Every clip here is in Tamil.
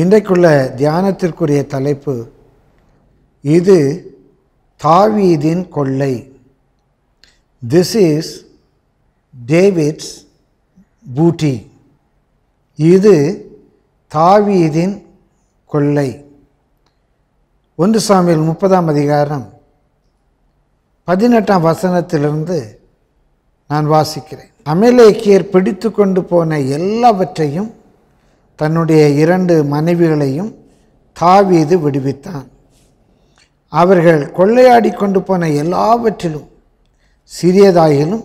இன்றைக்குள்ள தியானத்திற்குரிய தலைப்பு இது தாவீதின் கொள்ளை திஸ் இஸ் டேவிட்ஸ் பூட்டி இது தாவீதின் கொள்ளை ஒன்று சாமியில் முப்பதாம் அதிகாரம் பதினெட்டாம் வசனத்திலிருந்து நான் வாசிக்கிறேன் அமலேக்கியர் பிடித்து கொண்டு போன எல்லாவற்றையும் தன்னுடைய இரண்டு மனைவிகளையும் தாவீது விடுவித்தான் அவர்கள் கொள்ளையாடி கொண்டு போன எல்லாவற்றிலும் சிறியதாகிலும்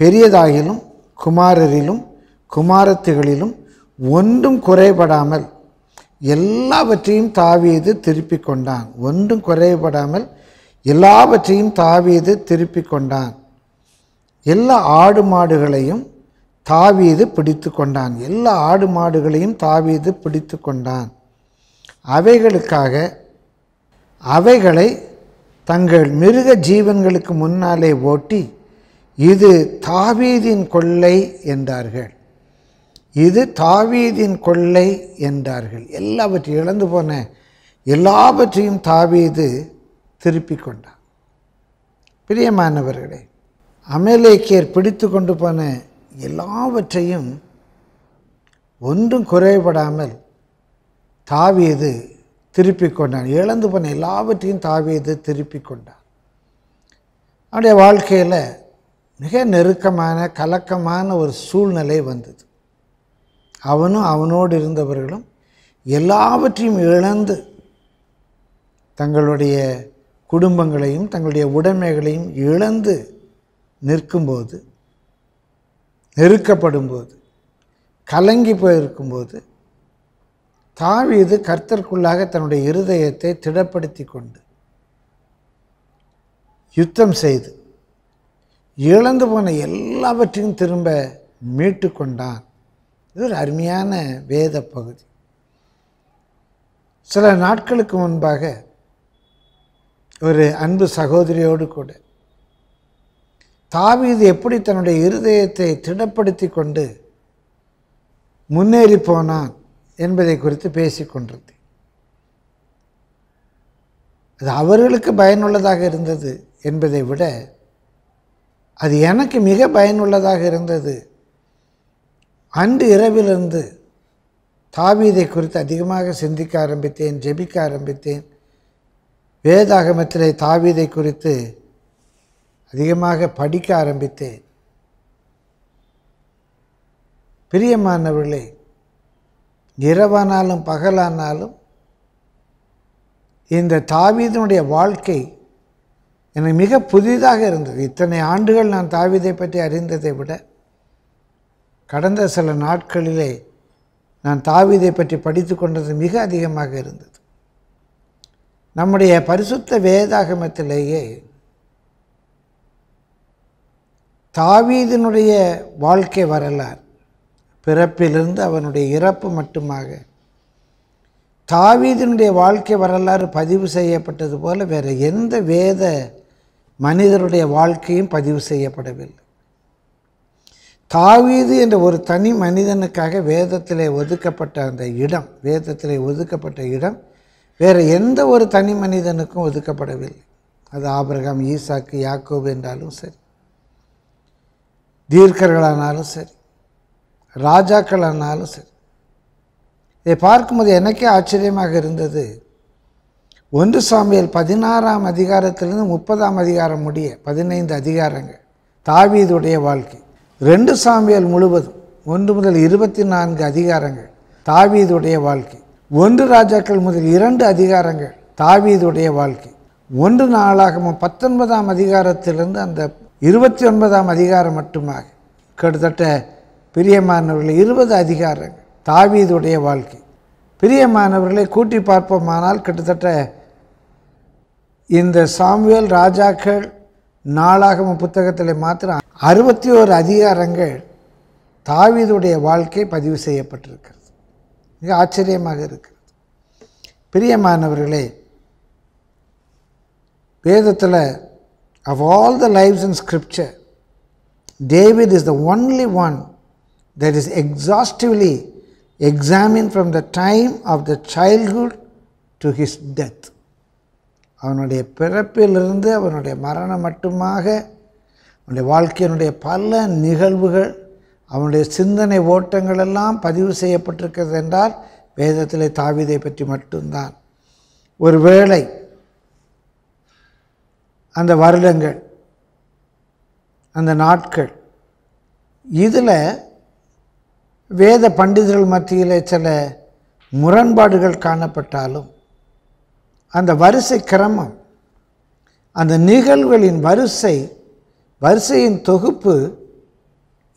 பெரியதாகிலும் குமாரரிலும் குமாரத்துகளிலும் ஒன்றும் குறைபடாமல் எல்லாவற்றையும் தாவியது திருப்பிக் கொண்டான் ஒன்றும் குறைபடாமல் எல்லாவற்றையும் தாவியது திருப்பிக் கொண்டான் எல்லா ஆடு மாடுகளையும் தாவீது பிடித்து கொண்டான் எல்லா ஆடு மாடுகளையும் தாவீது பிடித்து கொண்டான் அவைகளுக்காக அவைகளை தங்கள் மிருக ஜீவன்களுக்கு முன்னாலே ஓட்டி இது தாவீதின் கொள்ளை என்றார்கள் இது தாவீதின் கொள்ளை என்றார்கள் எல்லாவற்றையும் இழந்து போன எல்லாவற்றையும் தாவீது திருப்பி கொண்டான் பிரியமானவர்களே அமலேக்கியர் பிடித்து கொண்டு போன எல்லாவற்றையும் ஒன்றும் குறைபடாமல் தாவியது திருப்பி கொண்டான் இழந்து போன எல்லாவற்றையும் தாவியது திருப்பி கொண்டான் அவனுடைய வாழ்க்கையில் மிக நெருக்கமான கலக்கமான ஒரு சூழ்நிலை வந்தது அவனும் அவனோடு இருந்தவர்களும் எல்லாவற்றையும் இழந்து தங்களுடைய குடும்பங்களையும் தங்களுடைய உடைமைகளையும் இழந்து நிற்கும்போது நெருக்கப்படும் போது கலங்கி போயிருக்கும்போது இது கர்த்தர்க்குள்ளாக தன்னுடைய இருதயத்தை திடப்படுத்தி கொண்டு யுத்தம் செய்து இழந்து போன எல்லாவற்றையும் திரும்ப மீட்டு கொண்டான் இது ஒரு அருமையான வேத பகுதி சில நாட்களுக்கு முன்பாக ஒரு அன்பு சகோதரியோடு கூட தாவீது எப்படி தன்னுடைய இருதயத்தை திடப்படுத்தி கொண்டு முன்னேறி போனான் என்பதை குறித்து பேசிக்கொண்டிருந்தேன் அது அவர்களுக்கு பயனுள்ளதாக இருந்தது என்பதை விட அது எனக்கு மிக பயனுள்ளதாக இருந்தது அன்று இரவிலிருந்து தாவீதை குறித்து அதிகமாக சிந்திக்க ஆரம்பித்தேன் ஜெபிக்க ஆரம்பித்தேன் வேதாகமத்திலே தாவீதை குறித்து அதிகமாக படிக்க ஆரம்பித்தேன் பிரியமானவர்களே இரவானாலும் பகலானாலும் இந்த தாவீதனுடைய வாழ்க்கை எனக்கு மிக புதிதாக இருந்தது இத்தனை ஆண்டுகள் நான் தாவீதை பற்றி அறிந்ததை விட கடந்த சில நாட்களிலே நான் தாவீதை பற்றி படித்து கொண்டது மிக அதிகமாக இருந்தது நம்முடைய பரிசுத்த வேதாகமத்திலேயே தாவீதினுடைய வாழ்க்கை வரலாறு பிறப்பிலிருந்து அவனுடைய இறப்பு மட்டுமாக தாவீதினுடைய வாழ்க்கை வரலாறு பதிவு செய்யப்பட்டது போல் வேறு எந்த வேத மனிதருடைய வாழ்க்கையும் பதிவு செய்யப்படவில்லை தாவீது என்ற ஒரு தனி மனிதனுக்காக வேதத்தில் ஒதுக்கப்பட்ட அந்த இடம் வேதத்தில் ஒதுக்கப்பட்ட இடம் வேறு எந்த ஒரு தனி மனிதனுக்கும் ஒதுக்கப்படவில்லை அது ஆபிரகாம் ஈசாக்கு யாக்கோபு என்றாலும் சரி தீர்க்கர்களானாலும் சரி ராஜாக்களானாலும் சரி இதை பார்க்கும்போது எனக்கே ஆச்சரியமாக இருந்தது ஒன்று சாமியல் பதினாறாம் அதிகாரத்திலிருந்து முப்பதாம் அதிகாரம் முடிய பதினைந்து அதிகாரங்கள் தாவீதுடைய வாழ்க்கை ரெண்டு சாமியல் முழுவதும் ஒன்று முதல் இருபத்தி நான்கு அதிகாரங்கள் தாவீதுடைய வாழ்க்கை ஒன்று ராஜாக்கள் முதல் இரண்டு அதிகாரங்கள் தாவீதுடைய வாழ்க்கை ஒன்று நாளாகமும் பத்தொன்பதாம் அதிகாரத்திலிருந்து அந்த இருபத்தி ஒன்பதாம் அதிகாரம் மட்டுமாக கிட்டத்தட்ட பிரியமானவர்களை இருபது அதிகாரங்கள் தாவீதுடைய வாழ்க்கை பிரியமானவர்களை கூட்டி பார்ப்போமானால் கிட்டத்தட்ட இந்த சாம்வேல் ராஜாக்கள் நாளாகம புத்தகத்தில் மாத்திரம் அறுபத்தி ஓரு அதிகாரங்கள் தாவீதுடைய வாழ்க்கை பதிவு செய்யப்பட்டிருக்கிறது மிக ஆச்சரியமாக இருக்கிறது பிரியமானவர்களே வேதத்தில் of all the lives in scripture, David is the only one that is exhaustively examined from the time of the childhood to his death. அவனுடைய பிறப்பிலிருந்து அவனுடைய மரணம் மட்டுமாக அவனுடைய வாழ்க்கையினுடைய பல நிகழ்வுகள் அவனுடைய சிந்தனை ஓட்டங்கள் எல்லாம் பதிவு செய்யப்பட்டிருக்கிறது என்றால் வேதத்தில் தாவிதை பற்றி மட்டும்தான் ஒருவேளை அந்த வருடங்கள் அந்த நாட்கள் இதில் வேத பண்டிதர்கள் மத்தியில் சில முரண்பாடுகள் காணப்பட்டாலும் அந்த வரிசை கிரமம் அந்த நிகழ்வுகளின் வரிசை வரிசையின் தொகுப்பு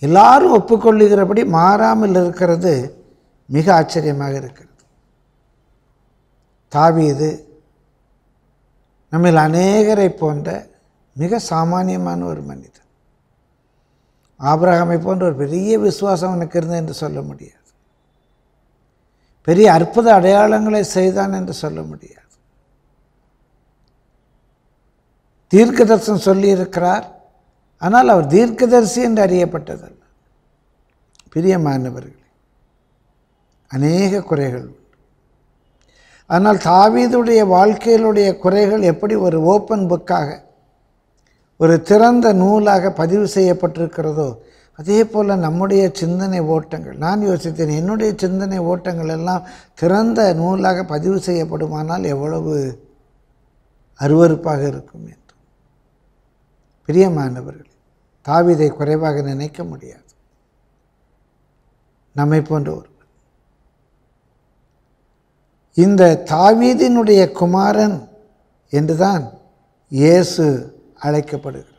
எல்லாரும் ஒப்புக்கொள்ளுகிறபடி மாறாமல் இருக்கிறது மிக ஆச்சரியமாக இருக்கிறது தாவியது நம்மில் அநேகரை போன்ற மிக சாமானியமான ஒரு மனிதன் ஆபிரகாமை போன்ற ஒரு பெரிய விசுவாசம் அவனுக்கு இருந்தது என்று சொல்ல முடியாது பெரிய அற்புத அடையாளங்களை செய்தான் என்று சொல்ல முடியாது தீர்க்கதர்சன் சொல்லியிருக்கிறார் ஆனால் அவர் தீர்க்கதரிசி என்று அறியப்பட்டதல்ல பிரியமானவர்களே அநேக குறைகள் ஆனால் தாவீதுடைய வாழ்க்கையினுடைய குறைகள் எப்படி ஒரு ஓப்பன் புக்காக ஒரு திறந்த நூலாக பதிவு செய்யப்பட்டிருக்கிறதோ அதே போல் நம்முடைய சிந்தனை ஓட்டங்கள் நான் யோசித்தேன் என்னுடைய சிந்தனை ஓட்டங்கள் எல்லாம் திறந்த நூலாக பதிவு செய்யப்படுமானால் எவ்வளவு அருவறுப்பாக இருக்கும் என்று பிரியமானவர்கள் தாவிதை குறைவாக நினைக்க முடியாது நம்மை போன்றவர் இந்த தாவீதினுடைய குமாரன் என்றுதான் இயேசு அழைக்கப்படுகிறார்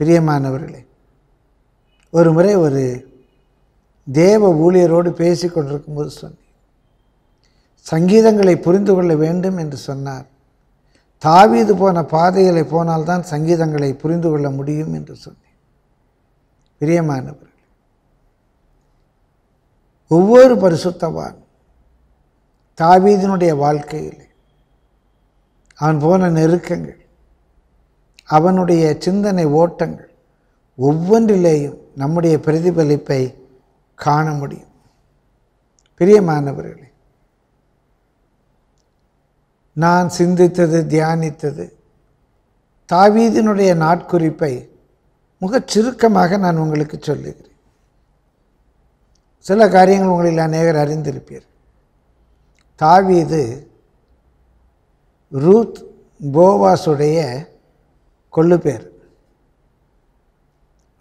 பிரியமானவர்களே ஒரு முறை ஒரு தேவ ஊழியரோடு பேசி கொண்டிருக்கும்போது சொன்னேன் சங்கீதங்களை புரிந்து கொள்ள வேண்டும் என்று சொன்னார் தாவீது போன பாதைகளை போனால்தான் சங்கீதங்களை புரிந்து கொள்ள முடியும் என்று சொன்னேன் பிரியமானவர்கள் ஒவ்வொரு பரிசுத்தவான் தாவீதினுடைய வாழ்க்கையில் அவன் போன நெருக்கங்கள் அவனுடைய சிந்தனை ஓட்டங்கள் ஒவ்வொன்றிலேயும் நம்முடைய பிரதிபலிப்பை காண முடியும் பிரியமானவர்களே நான் சிந்தித்தது தியானித்தது தாவீதினுடைய நாட்குறிப்பை மிகச் சுருக்கமாக நான் உங்களுக்கு சொல்லுகிறேன் சில காரியங்கள் உங்களில் அநேகர் அறிந்திருப்பீர்கள் தாவீது ரூத் போவாஸுடைய கொள்ளு பேர்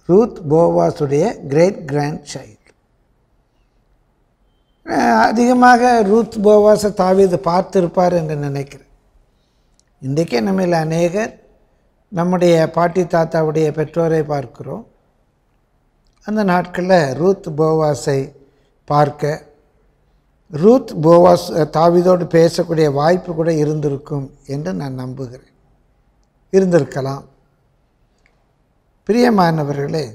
ரூத் போவாசுடைய கிரேட் கிராண்ட் சைல்டு அதிகமாக ரூத் போவாசை தாவீது பார்த்துருப்பார் என்று நினைக்கிறேன் இன்றைக்கே நம்மில் அநேகர் நம்முடைய பாட்டி தாத்தாவுடைய பெற்றோரை பார்க்கிறோம் அந்த நாட்களில் ரூத் போவாஸை பார்க்க ரூத் போவாஸ் தாவிதோடு பேசக்கூடிய வாய்ப்பு கூட இருந்திருக்கும் என்று நான் நம்புகிறேன் இருந்திருக்கலாம் பிரியமானவர்களே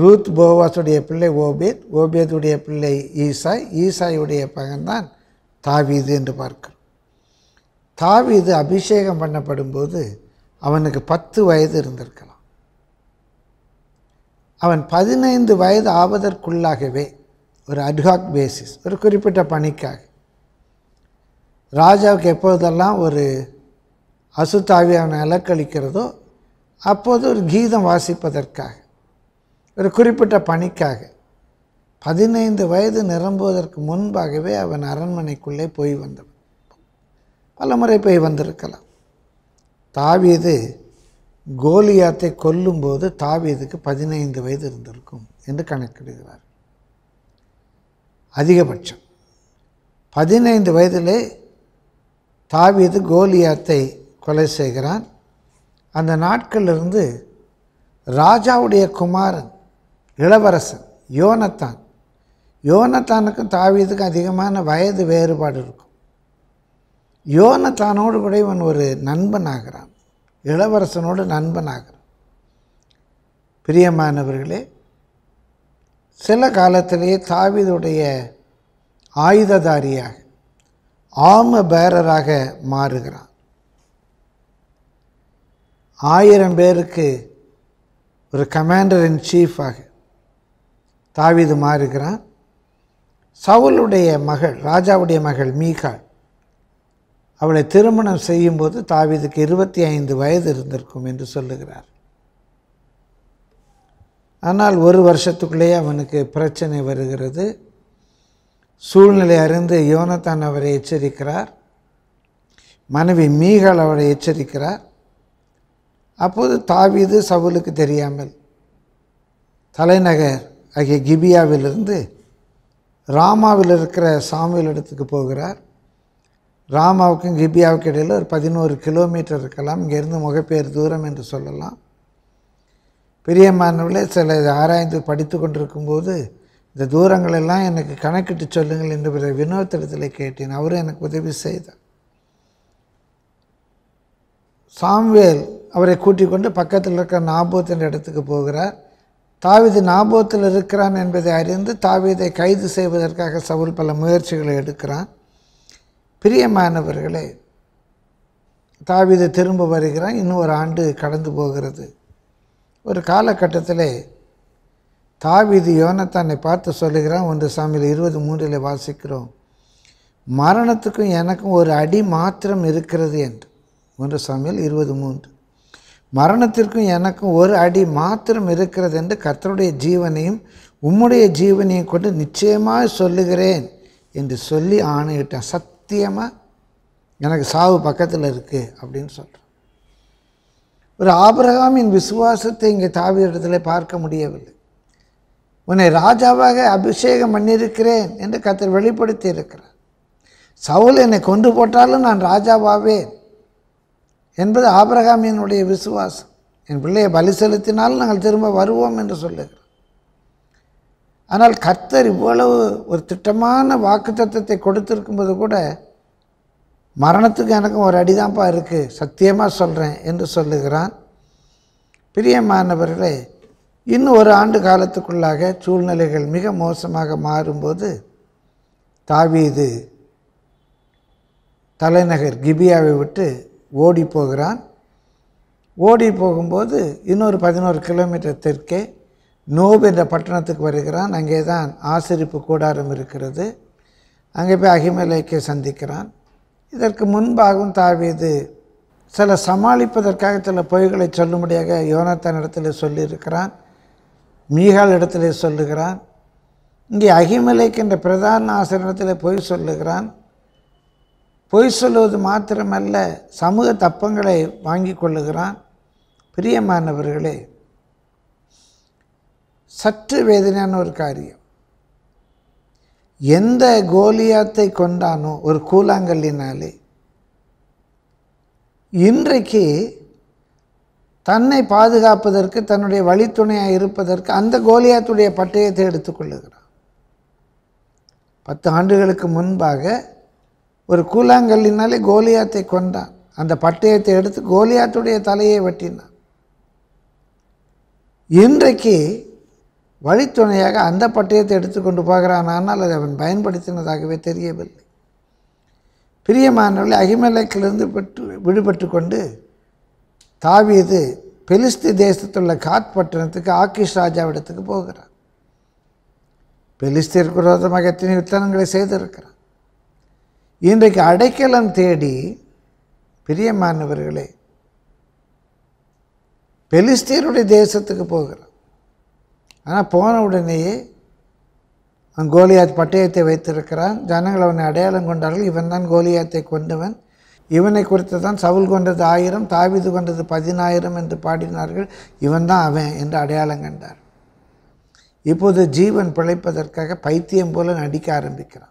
ரூத் போவாஸுடைய பிள்ளை ஓபேத் ஓபேதுடைய பிள்ளை ஈசாய் ஈசாயுடைய பகன்தான் தாவீது என்று பார்க்கிறோம் தாவீது அபிஷேகம் பண்ணப்படும்போது அவனுக்கு பத்து வயது இருந்திருக்கலாம் அவன் பதினைந்து வயது ஆவதற்குள்ளாகவே ஒரு அட்ஹாக் பேசிஸ் ஒரு குறிப்பிட்ட பணிக்காக ராஜாவுக்கு எப்போதெல்லாம் ஒரு அசுத்தாவியான இலக்களிக்கிறதோ அப்போது ஒரு கீதம் வாசிப்பதற்காக ஒரு குறிப்பிட்ட பணிக்காக பதினைந்து வயது நிரம்புவதற்கு முன்பாகவே அவன் அரண்மனைக்குள்ளே போய் வந்தவன் முறை போய் வந்திருக்கலாம் தாவீது கோலியாத்தை கொல்லும்போது தாவீதுக்கு பதினைந்து வயது இருந்திருக்கும் என்று கணக்கிடுகிறார் அதிகபட்சம் பதினைந்து வயதில் தாவியது கோலியாத்தை கொலை செய்கிறான் அந்த நாட்களிலிருந்து ராஜாவுடைய குமாரன் இளவரசன் யோனத்தான் யோனத்தானுக்கும் தாவியதுக்கும் அதிகமான வயது வேறுபாடு இருக்கும் யோனத்தானோடு கூட இவன் ஒரு நண்பனாகிறான் இளவரசனோடு நண்பனாகிறான் பிரியமானவர்களே சில காலத்திலேயே தாவிதுடைய ஆயுததாரியாக ஆம பேரராக மாறுகிறான் ஆயிரம் பேருக்கு ஒரு கமாண்டர் இன் சீஃபாக தாவிது மாறுகிறான் சவுளுடைய மகள் ராஜாவுடைய மகள் மீகா அவளை திருமணம் செய்யும்போது தாவிதுக்கு இருபத்தி ஐந்து வயது இருந்திருக்கும் என்று சொல்லுகிறார் ஆனால் ஒரு வருஷத்துக்குள்ளேயே அவனுக்கு பிரச்சனை வருகிறது சூழ்நிலை அறிந்து யோனத்தான் அவரை எச்சரிக்கிறார் மனைவி மீகால் அவரை எச்சரிக்கிறார் அப்போது தாவீது சவுலுக்கு தெரியாமல் தலைநகர் ஆகிய கிபியாவிலிருந்து ராமாவில் இருக்கிற சாமியல் இடத்துக்கு போகிறார் ராமாவுக்கும் கிபியாவுக்கு இடையில் ஒரு பதினோரு கிலோமீட்டர் இருக்கலாம் இங்கேருந்து முகப்பேர் தூரம் என்று சொல்லலாம் பெரியம்மானவர்களே சில இதை ஆராய்ந்து படித்து கொண்டிருக்கும்போது இந்த தூரங்கள் எல்லாம் எனக்கு கணக்கிட்டு சொல்லுங்கள் என்று பிற வினோத்திடத்தில் கேட்டேன் அவரும் எனக்கு உதவி செய்தார் சாம்வேல் அவரை கூட்டிக் கொண்டு பக்கத்தில் இருக்கிற நாபோத் என்ற இடத்துக்கு போகிறார் தாவிது நாபோத்தில் இருக்கிறான் என்பதை அறிந்து தாவிதை கைது செய்வதற்காக சவுல் பல முயற்சிகளை எடுக்கிறான் பிரியமானவர்களே தாவிதை திரும்ப வருகிறான் இன்னும் ஒரு ஆண்டு கடந்து போகிறது ஒரு காலகட்டத்தில் தாவிது யோனத்தானை பார்த்து சொல்லுகிறான் ஒன்று சாமியில் இருபது மூன்றில் வாசிக்கிறோம் மரணத்துக்கும் எனக்கும் ஒரு அடி மாத்திரம் இருக்கிறது என்று ஒன்று சாமியில் இருபது மூன்று மரணத்திற்கும் எனக்கும் ஒரு அடி மாத்திரம் இருக்கிறது என்று கர்த்தருடைய ஜீவனையும் உம்முடைய ஜீவனையும் கொண்டு நிச்சயமாக சொல்லுகிறேன் என்று சொல்லி ஆணையிட்டேன் சத்தியமாக எனக்கு சாவு பக்கத்தில் இருக்குது அப்படின்னு சொல்கிறேன் ஒரு ஆபிரகாமின் விசுவாசத்தை இங்கே தாவிய இடத்துல பார்க்க முடியவில்லை உன்னை ராஜாவாக அபிஷேகம் பண்ணியிருக்கிறேன் என்று கத்தர் வெளிப்படுத்தி இருக்கிறார் சவுல் என்னை கொண்டு போட்டாலும் நான் ராஜாவாவேன் என்பது ஆபிரகாமியனுடைய விசுவாசம் என் பிள்ளையை பலி செலுத்தினாலும் நாங்கள் திரும்ப வருவோம் என்று சொல்லுகிறோம் ஆனால் கர்த்தர் இவ்வளவு ஒரு திட்டமான வாக்கு தத்துவத்தை கொடுத்திருக்கும்போது கூட மரணத்துக்கு எனக்கும் ஒரு அடிதான்ப்பா இருக்குது சத்தியமாக சொல்கிறேன் என்று சொல்லுகிறான் பிரியமானவர்களே இன்னும் ஒரு ஆண்டு காலத்துக்குள்ளாக சூழ்நிலைகள் மிக மோசமாக மாறும்போது தாவீது தலைநகர் கிபியாவை விட்டு ஓடி போகிறான் ஓடி போகும்போது இன்னொரு பதினோரு கிலோமீட்டர் தெற்கே நோப் என்ற பட்டணத்துக்கு வருகிறான் அங்கே தான் ஆசிரிப்பு கூடாரம் இருக்கிறது அங்கே போய் அகிமலைக்கே சந்திக்கிறான் இதற்கு முன்பாகவும் தாவீது சில சமாளிப்பதற்காக சில பொய்களை சொல்லும்படியாக யோனத்தன் இடத்துல சொல்லியிருக்கிறான் மீகால் இடத்துல சொல்லுகிறான் இங்கே அகிமலைக்கு என்ற பிரதான ஆசிரியத்தில் பொய் சொல்லுகிறான் பொய் சொல்லுவது மாத்திரமல்ல சமூக தப்பங்களை வாங்கி கொள்ளுகிறான் பிரியமானவர்களே சற்று வேதனையான ஒரு காரியம் எந்த கோலியாத்தை கொண்டானோ ஒரு கூழாங்கல்லினாலே இன்றைக்கு தன்னை பாதுகாப்பதற்கு தன்னுடைய வழித்துணையாக இருப்பதற்கு அந்த கோலியாத்துடைய பட்டயத்தை எடுத்துக்கொள்ளுகிறான் பத்து ஆண்டுகளுக்கு முன்பாக ஒரு கூழாங்கல்லினாலே கோலியாத்தை கொண்டான் அந்த பட்டயத்தை எடுத்து கோலியாத்துடைய தலையை வெட்டினான் இன்றைக்கு வழித்துணையாக அந்த பட்டயத்தை எடுத்துக்கொண்டு போகிறானால் அதை அவன் பயன்படுத்தினதாகவே தெரியவில்லை பிரியமானவர்கள் அகிமலைக்கிலிருந்து பெற்று விடுபட்டு கொண்டு தாவியது பெலிஸ்து தேசத்துள்ள காத் பட்டணத்துக்கு ஆக்கிஷ் ராஜாவிடத்துக்கு போகிறான் பெலிஸ்தீர் குரோதமாக எத்தனை யுத்தனங்களை செய்திருக்கிறான் இன்றைக்கு அடைக்கலம் தேடி பிரியமானவர்களே பெலிஸ்தீருடைய தேசத்துக்கு போகிறான் ஆனால் போன உடனேயே கோலியாத் பட்டயத்தை வைத்திருக்கிறான் ஜனங்கள் அவனை அடையாளம் கொண்டார்கள் இவன் தான் கோலியாத்தை கொண்டவன் இவனை குறித்து தான் சவுல் கொண்டது ஆயிரம் தாவிது கொண்டது பதினாயிரம் என்று பாடினார்கள் இவன் தான் அவன் என்று அடையாளம் கண்டார் இப்போது ஜீவன் பிழைப்பதற்காக பைத்தியம் போல நடிக்க ஆரம்பிக்கிறான்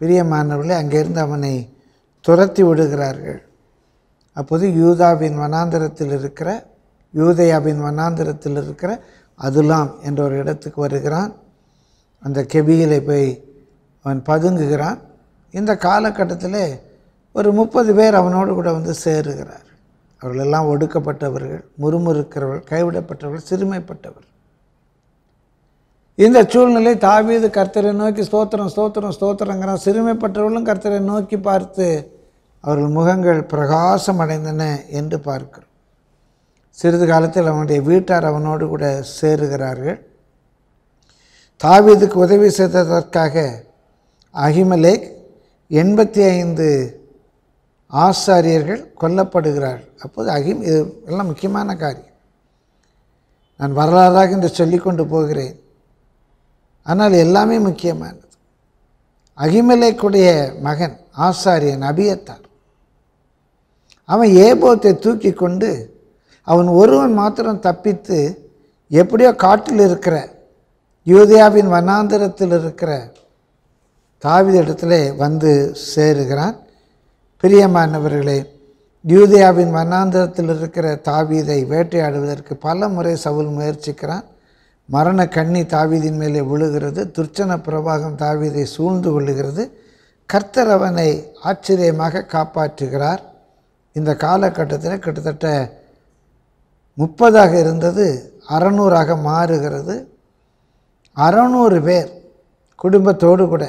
பிரியமானவர்களே அங்கேருந்து அவனை துரத்தி விடுகிறார்கள் அப்போது யூதாவின் வனாந்திரத்தில் இருக்கிற யூதயாவின் வனாந்திரத்தில் இருக்கிற அதுலாம் என்ற ஒரு இடத்துக்கு வருகிறான் அந்த கெபியிலே போய் அவன் பதுங்குகிறான் இந்த காலகட்டத்தில் ஒரு முப்பது பேர் அவனோடு கூட வந்து சேருகிறார் அவர்களெல்லாம் ஒடுக்கப்பட்டவர்கள் முறுமுறுக்கிறவர்கள் கைவிடப்பட்டவர்கள் சிறுமைப்பட்டவர் இந்த சூழ்நிலை தாவீது கர்த்தரை நோக்கி ஸ்தோத்திரம் ஸ்தோத்திரம் ஸ்தோத்திரங்கிறான் சிறுமைப்பட்டவர்களும் கர்த்தரை நோக்கி பார்த்து அவர்கள் முகங்கள் பிரகாசம் அடைந்தன என்று பார்க்கிறோம் சிறிது காலத்தில் அவனுடைய வீட்டார் அவனோடு கூட சேருகிறார்கள் தாவீதுக்கு உதவி செய்ததற்காக அகிமலேக் எண்பத்தி ஐந்து ஆசாரியர்கள் கொல்லப்படுகிறார்கள் அப்போது அகிம் இது எல்லாம் முக்கியமான காரியம் நான் வரலாறாக என்று சொல்லிக்கொண்டு போகிறேன் ஆனால் எல்லாமே முக்கியமானது அகிமலேக்குடைய மகன் ஆசாரியன் அபியத்தார் அவன் ஏபோத்தை தூக்கி கொண்டு அவன் ஒருவன் மாத்திரம் தப்பித்து எப்படியோ காட்டில் இருக்கிற யூதியாவின் வனாந்திரத்தில் இருக்கிற தாவித இடத்துல வந்து சேருகிறான் பிரியமானவர்களே யூதியாவின் வண்ணாந்திரத்தில் இருக்கிற தாவீதை வேட்டையாடுவதற்கு பல முறை சவுல் முயற்சிக்கிறான் மரண கண்ணி தாவீதின் மேலே விழுகிறது துர்ச்சன பிரபாகம் தாவீதை சூழ்ந்து கொள்ளுகிறது கர்த்தர் அவனை ஆச்சரியமாக காப்பாற்றுகிறார் இந்த காலகட்டத்தில் கிட்டத்தட்ட முப்பதாக இருந்தது அறநூறாக மாறுகிறது அறநூறு பேர் குடும்பத்தோடு கூட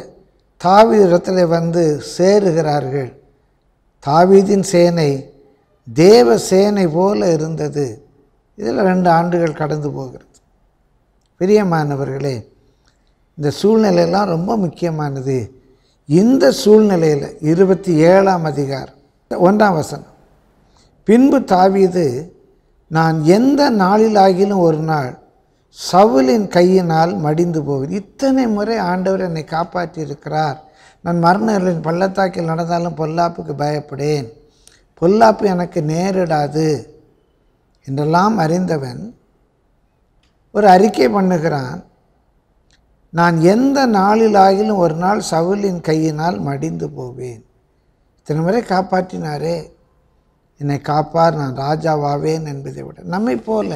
தாவீதத்தில் வந்து சேருகிறார்கள் தாவீதின் சேனை தேவ சேனை போல இருந்தது இதில் ரெண்டு ஆண்டுகள் கடந்து போகிறது பிரியமானவர்களே இந்த சூழ்நிலையெல்லாம் ரொம்ப முக்கியமானது இந்த சூழ்நிலையில் இருபத்தி ஏழாம் அதிகார் ஒன்றாம் வசனம் பின்பு தாவீது நான் எந்த நாளில் ஆகிலும் ஒரு நாள் சவுலின் கையினால் மடிந்து போவது இத்தனை முறை ஆண்டவர் என்னை காப்பாற்றி இருக்கிறார் நான் மரணர்களின் பள்ளத்தாக்கில் நடந்தாலும் பொல்லாப்புக்கு பயப்படேன் பொல்லாப்பு எனக்கு நேரிடாது என்றெல்லாம் அறிந்தவன் ஒரு அறிக்கை பண்ணுகிறான் நான் எந்த நாளில் ஆகிலும் ஒரு நாள் சவுலின் கையினால் மடிந்து போவேன் இத்தனை முறை காப்பாற்றினாரே என்னை காப்பார் நான் ராஜாவாவேன் என்பதை விட நம்மை போல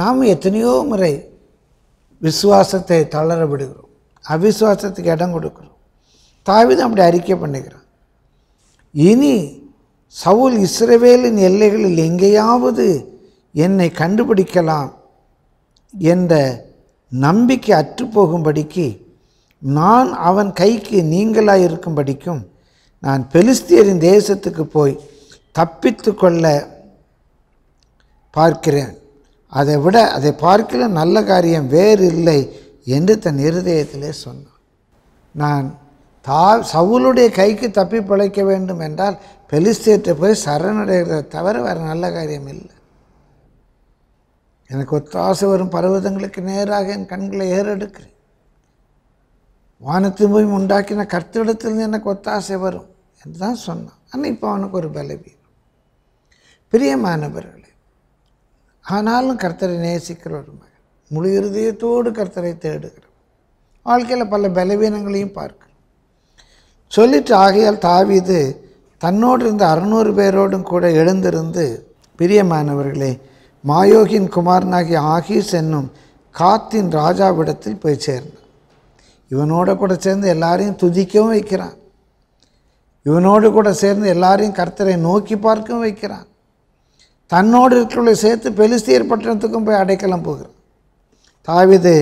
நாம் எத்தனையோ முறை விசுவாசத்தை தளர விடுகிறோம் அவிசுவாசத்துக்கு இடம் கொடுக்குறோம் தாவிதம் அப்படி அறிக்கை பண்ணுகிறான் இனி சவுல் இஸ்ரவேலின் எல்லைகளில் எங்கேயாவது என்னை கண்டுபிடிக்கலாம் என்ற நம்பிக்கை அற்றுப்போகும்படிக்கு நான் அவன் கைக்கு நீங்களாக இருக்கும்படிக்கும் நான் பெலிஸ்தியரின் தேசத்துக்கு போய் தப்பித்து கொள்ள பார்க்கிறேன் அதை விட அதை பார்க்கல நல்ல காரியம் வேறு இல்லை என்று தன் இருதயத்திலே சொன்னான் நான் தா சவுளுடைய கைக்கு தப்பி பிழைக்க வேண்டும் என்றால் பெலிஸ்தேட்டை போய் சரணடைகிறத தவிர வேறு நல்ல காரியம் இல்லை எனக்கு ஒத்தாசை வரும் பர்வதங்களுக்கு நேராக என் கண்களை ஏறெடுக்கிறேன் வானத்தின் போய் உண்டாக்கின கர்த்திடத்திலிருந்து எனக்கு ஒத்தாசை வரும் என்று தான் சொன்னான் ஆனால் இப்போ அவனுக்கு ஒரு பலவீனம் பிரியமானவர்களே ஆனாலும் கர்த்தரை நேசிக்கிற ஒரு மகன் முழு இருதயத்தோடு கர்த்தரை தேடுகிறோம் வாழ்க்கையில் பல பலவீனங்களையும் பார்க்கிறோம் சொல்லிட்டு ஆகையால் தாவிது தன்னோடு இருந்த அறுநூறு பேரோடும் கூட எழுந்திருந்து பிரியமானவர்களே மாயோகின் குமாரனாகிய ஆகீஸ் என்னும் காத்தின் ராஜாவிடத்தில் போய் சேர்ந்தான் இவனோட கூட சேர்ந்து எல்லாரையும் துதிக்கவும் வைக்கிறான் இவனோடு கூட சேர்ந்து எல்லாரையும் கர்த்தரை நோக்கி பார்க்கவும் வைக்கிறான் தன்னோடு இருக்கிறவளை சேர்த்து பெலிஸ்தியர் பட்டணத்துக்கும் போய் அடைக்கலம் போகிறான் தாவிது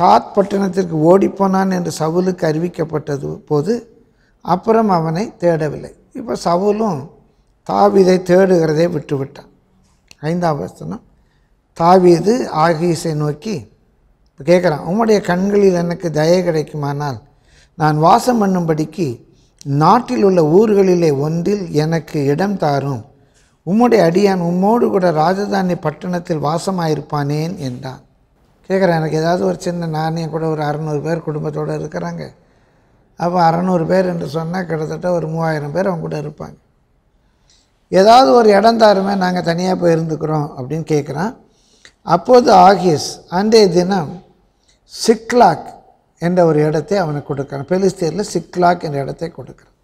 காத் பட்டணத்திற்கு ஓடிப்போனான் என்று சவுலுக்கு அறிவிக்கப்பட்டது போது அப்புறம் அவனை தேடவில்லை இப்போ சவுலும் தாவிதை தேடுகிறதே விட்டுவிட்டான் ஐந்தாம் வசனம் தாவிது ஆகிசை நோக்கி கேட்குறான் உம்முடைய கண்களில் எனக்கு தயை கிடைக்குமானால் நான் வாசம் பண்ணும்படிக்கு நாட்டில் உள்ள ஊர்களிலே ஒன்றில் எனக்கு இடம் தாரும் உம்முடைய அடியான் உம்மோடு கூட ராஜதானி பட்டணத்தில் வாசமாயிருப்பானேன் என்றான் கேட்குறேன் எனக்கு ஏதாவது ஒரு சின்ன நானே கூட ஒரு அறநூறு பேர் குடும்பத்தோடு இருக்கிறாங்க அப்போ அறநூறு பேர் என்று சொன்னால் கிட்டத்தட்ட ஒரு மூவாயிரம் பேர் அவங்க கூட இருப்பாங்க ஏதாவது ஒரு இடம் தாருமே நாங்கள் தனியாக போய் இருந்துக்கிறோம் அப்படின்னு கேட்குறான் அப்போது ஆகிஸ் அன்றைய தினம் சிக்லாக் என்ற ஒரு இடத்தை அவனுக்கு கொடுக்குறான் பெலிஸ்தீரில் சிக்லாக் என்ற இடத்தை கொடுக்குறான்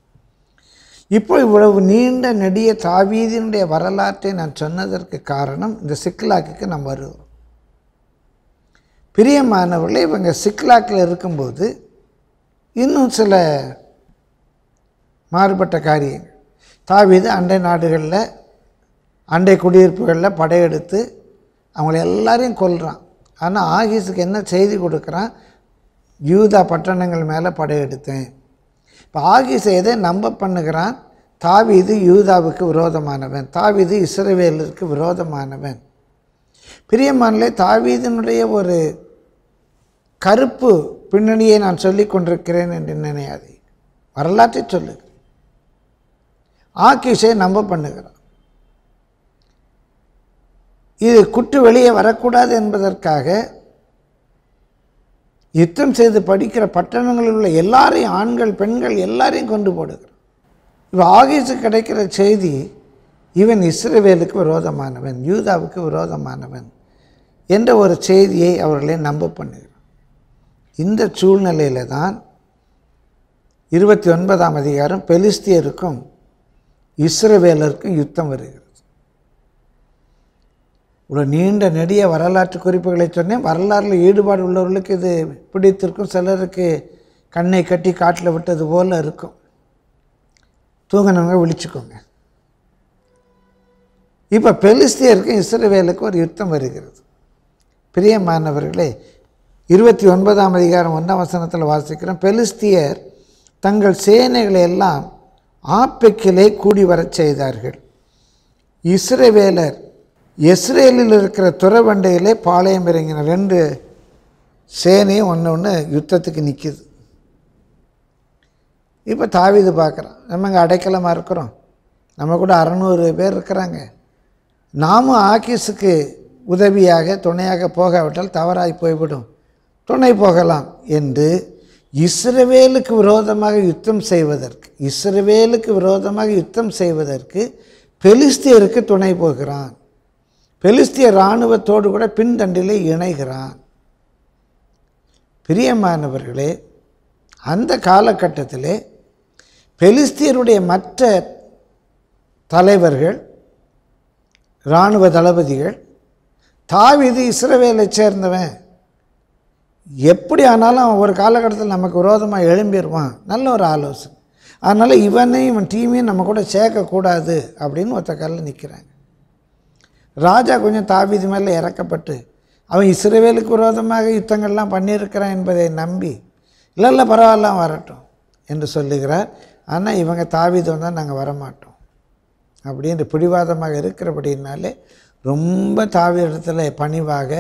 இப்போ இவ்வளவு நீண்ட நெடிய தாவீதினுடைய வரலாற்றை நான் சொன்னதற்கு காரணம் இந்த சிக்லாக்கு நம்ம வருவோம் பிரியமானவர்களே இவங்க சிக்லாக்கில் இருக்கும்போது இன்னும் சில மாறுபட்ட காரியம் தாவீது அண்டை நாடுகளில் அண்டை குடியிருப்புகளில் படையெடுத்து அவங்கள எல்லாரையும் கொல்கிறான் ஆனால் ஆகிஸுக்கு என்ன செய்தி கொடுக்குறான் யூதா பட்டணங்கள் மேலே படையெடுத்தேன் இப்போ ஆகிசேதை நம்ப பண்ணுகிறான் தாவிது யூதாவுக்கு விரோதமானவன் தாவிது இஸ்ரவேலருக்கு விரோதமானவன் பிரியமானலே தாவீதனுடைய ஒரு கருப்பு பின்னணியை நான் சொல்லி கொண்டிருக்கிறேன் என்று நினையாது வரலாற்றை சொல்லு ஆக்கிஷை நம்ப பண்ணுகிறான் இது குட்டு வெளியே வரக்கூடாது என்பதற்காக யுத்தம் செய்து படிக்கிற பட்டணங்களில் உள்ள எல்லாரையும் ஆண்கள் பெண்கள் எல்லாரையும் கொண்டு போடுகிறார் இப்போ ஆகீஸு கிடைக்கிற செய்தி இவன் இஸ்ரேவேலுக்கு விரோதமானவன் யூதாவுக்கு விரோதமானவன் என்ற ஒரு செய்தியை அவர்களை நம்ப பண்ணுகிறான் இந்த சூழ்நிலையில் தான் இருபத்தி ஒன்பதாம் அதிகாரம் பெலிஸ்தியருக்கும் இஸ்ரவேலருக்கும் யுத்தம் வருகிறது இவ்வளோ நீண்ட நெடிய வரலாற்று குறிப்புகளை சொன்னேன் வரலாறில் ஈடுபாடு உள்ளவர்களுக்கு இது பிடித்திருக்கும் சிலருக்கு கண்ணை கட்டி காட்டில் விட்டது போல் இருக்கும் தூங்கினவங்க விழிச்சுக்கோங்க இப்போ பெலிஸ்தியருக்கும் இஸ்ரேவேலுக்கு ஒரு யுத்தம் வருகிறது பிரியமானவர்களே இருபத்தி ஒன்பதாம் அதிகாரம் ஒன்றாம் வசனத்தில் வாசிக்கிறோம் பெலிஸ்தியர் தங்கள் சேனைகளை எல்லாம் ஆப்பெக்கிலே கூடி வரச் செய்தார்கள் இஸ்ரேவேலர் இஸ்ரேலில் இருக்கிற துறவண்டையிலே பாளையம் இறங்கின ரெண்டு சேனையும் ஒன்று ஒன்று யுத்தத்துக்கு நிற்கிது இப்போ தாவிது பார்க்குறோம் நம்ம இங்கே அடைக்கலமாக இருக்கிறோம் நம்ம கூட அறநூறு பேர் இருக்கிறாங்க நாமும் ஆக்கிஸுக்கு உதவியாக துணையாக போகாவிட்டால் தவறாகி போய்விடும் துணை போகலாம் என்று இஸ்ரவேலுக்கு விரோதமாக யுத்தம் செய்வதற்கு இஸ்ரவேலுக்கு விரோதமாக யுத்தம் செய்வதற்கு பெலிஸ்தியருக்கு துணை போகிறான் பெலிஸ்திய இராணுவத்தோடு கூட பின்தண்டிலே இணைகிறான் பிரியமானவர்களே அந்த காலகட்டத்திலே பெலிஸ்தியருடைய மற்ற தலைவர்கள் இராணுவ தளபதிகள் தாவிது இஸ்ரவேலை சேர்ந்தவன் எப்படி ஆனாலும் அவன் ஒரு காலகட்டத்தில் நமக்கு விரோதமாக எழும்பிடுவான் நல்ல ஒரு ஆலோசனை அதனால் இவனையும் இவன் டீமையும் நம்ம கூட சேர்க்கக்கூடாது அப்படின்னு ஒருத்த காலில் நிற்கிறாங்க ராஜா கொஞ்சம் தாவிது மேலே இறக்கப்பட்டு அவன் இஸ்ரேவேலுக்கு விரோதமாக யுத்தங்கள்லாம் பண்ணியிருக்கிறான் என்பதை நம்பி இல்லை இல்லை பரவாயில்ல வரட்டும் என்று சொல்லுகிறார் ஆனால் இவங்க தாவிது தான் நாங்கள் வரமாட்டோம் அப்படின்ற பிடிவாதமாக இருக்கிறபடினாலே ரொம்ப தாவி இடத்துல பணிவாக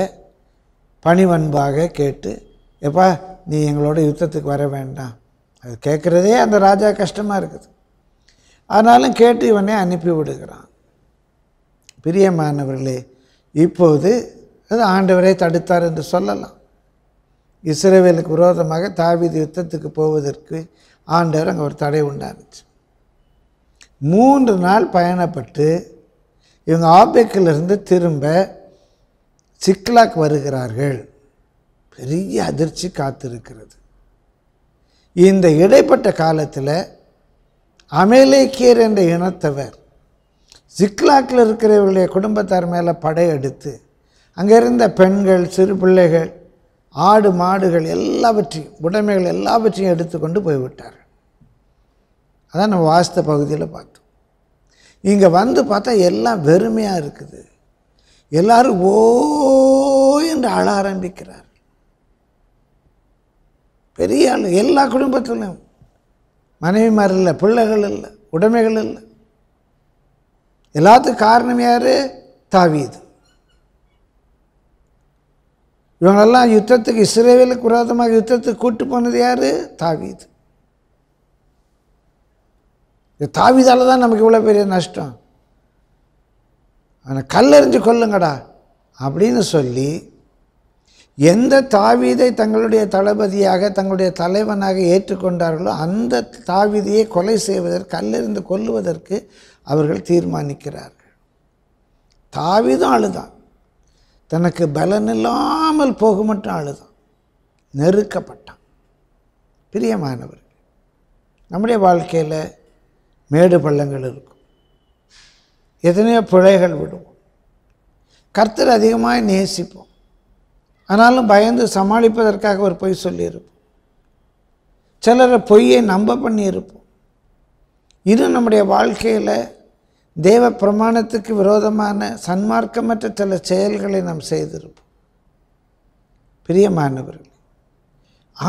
பணிவன்பாக கேட்டு எப்பா நீ எங்களோட யுத்தத்துக்கு வர வேண்டாம் அது கேட்குறதே அந்த ராஜா கஷ்டமாக இருக்குது ஆனாலும் கேட்டு இவனே அனுப்பி விடுகிறான் பிரியமானவர்களே இப்போது அது ஆண்டவரே தடுத்தார் என்று சொல்லலாம் இஸ்ரேவேலுக்கு விரோதமாக தாவித யுத்தத்துக்கு போவதற்கு ஆண்டவர் அங்கே ஒரு தடை உண்டாச்சு மூன்று நாள் பயணப்பட்டு இவங்க ஆபேக்கிலிருந்து திரும்ப சிக்லாக் வருகிறார்கள் பெரிய அதிர்ச்சி காத்திருக்கிறது இந்த இடைப்பட்ட காலத்தில் அமேலேக்கியர் என்ற இனத்தவர் ஜிக்லாக்கில் இருக்கிறவர்களுடைய குடும்பத்தார் மேலே படையெடுத்து அங்கே இருந்த பெண்கள் சிறு பிள்ளைகள் ஆடு மாடுகள் எல்லாவற்றையும் உடைமைகள் எல்லாவற்றையும் எடுத்துக்கொண்டு போய்விட்டார் அதான் நம்ம வாசித்த பகுதியில் பார்த்தோம் இங்கே வந்து பார்த்தா எல்லாம் வெறுமையாக இருக்குது எல்லாரும் ஓ என்று அழ ஆரம்பிக்கிறார் பெரிய ஆள் எல்லா குடும்பத்திலும் மனைவிமார் இல்லை பிள்ளைகள் இல்லை உடைமைகள் இல்லை எல்லாத்துக்கும் காரணம் யார் தாவீது இவங்களெல்லாம் யுத்தத்துக்கு இஸ்ரேவேலுக்கு விரோதமாக யுத்தத்துக்கு கூட்டு போனது யார் தாவீது இந்த தாவிதால் தான் நமக்கு இவ்வளோ பெரிய நஷ்டம் ஆனால் கல்லறிஞ்சு கொல்லுங்கடா அப்படின்னு சொல்லி எந்த தாவீதை தங்களுடைய தளபதியாக தங்களுடைய தலைவனாக ஏற்றுக்கொண்டார்களோ அந்த தாவீதியை கொலை செய்வதற்கு கல்லெறிந்து கொல்லுவதற்கு அவர்கள் தீர்மானிக்கிறார்கள் தாவிதும் அழுதான் தனக்கு பலன் இல்லாமல் போக மட்டும் அழுதான் நெருக்கப்பட்டான் பிரியமானவர் நம்முடைய வாழ்க்கையில் மேடு பள்ளங்கள் இருக்கும் எத்தனையோ பிழைகள் விடுவோம் கர்த்தர் அதிகமாக நேசிப்போம் ஆனாலும் பயந்து சமாளிப்பதற்காக ஒரு பொய் சொல்லியிருப்போம் சிலரை பொய்யை நம்ப பண்ணியிருப்போம் இது நம்முடைய வாழ்க்கையில் தேவ பிரமாணத்துக்கு விரோதமான சன்மார்க்கமற்ற சில செயல்களை நாம் செய்திருப்போம் பிரியமானவர்கள்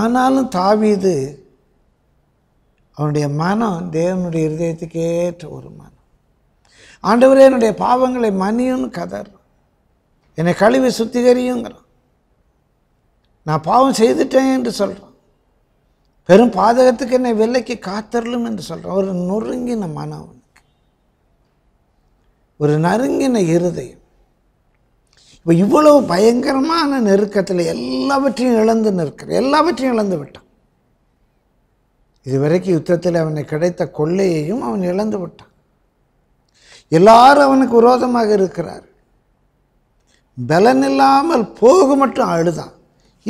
ஆனாலும் தாவிது அவனுடைய மனம் தேவனுடைய இருதயத்துக்கு ஏற்ற ஒரு மனம் ஆண்டவரே என்னுடைய பாவங்களை மன்னியும்னு கதர் என்னை கழுவி சுத்திகரியுங்கிறான் நான் பாவம் செய்துட்டேன் என்று சொல்கிறான் பெரும் பாதகத்துக்கு என்னை விலைக்கு காத்தரலும் என்று சொல்கிறான் ஒரு நொறுங்கின மன அவனுக்கு ஒரு நறுங்கின இருதயம் இப்போ இவ்வளவு பயங்கரமான நெருக்கத்தில் எல்லாவற்றையும் இழந்து நிற்கிற எல்லாவற்றையும் இழந்து விட்டான் இதுவரைக்கும் யுத்தத்தில் அவனை கிடைத்த கொள்ளையையும் அவன் இழந்து விட்டான் எல்லாரும் அவனுக்கு விரோதமாக இருக்கிறார் இல்லாமல் போக மட்டும் அழுதான்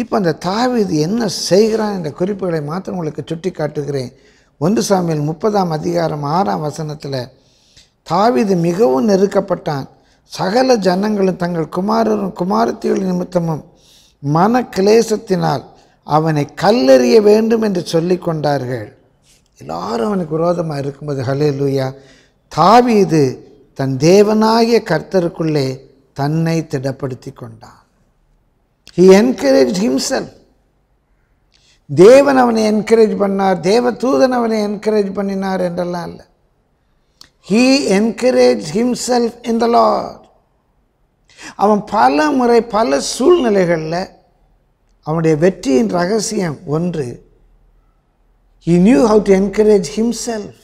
இப்போ அந்த தாவிது என்ன செய்கிறான் என்ற குறிப்புகளை மாத்திரம் உங்களுக்கு சுட்டி காட்டுகிறேன் ஒன்று சாமியில் முப்பதாம் அதிகாரம் ஆறாம் வசனத்தில் தாவிது மிகவும் நெருக்கப்பட்டான் சகல ஜனங்களும் தங்கள் குமாரரும் குமாரத்திகள் நிமித்தமும் மன கிளேசத்தினால் அவனை கல்லெறிய வேண்டும் என்று சொல்லி கொண்டார்கள் எல்லாரும் அவனுக்கு விரோதமாக இருக்கும்போது ஹலே லூயா தாவீது தன் தேவனாகிய கர்த்தருக்குள்ளே தன்னை திடப்படுத்தி கொண்டான் ஹி என்கரேஜ் ஹிம்செல் தேவன் அவனை என்கரேஜ் பண்ணார் தேவ தூதன் அவனை என்கரேஜ் பண்ணினார் என்றெல்லாம் இல்லை he encourage himself in the lord அவன் பல முறை பல சூழ்நிலைகளில் அவனுடைய வெற்றியின் ரகசியம் ஒன்று he knew how to encourage himself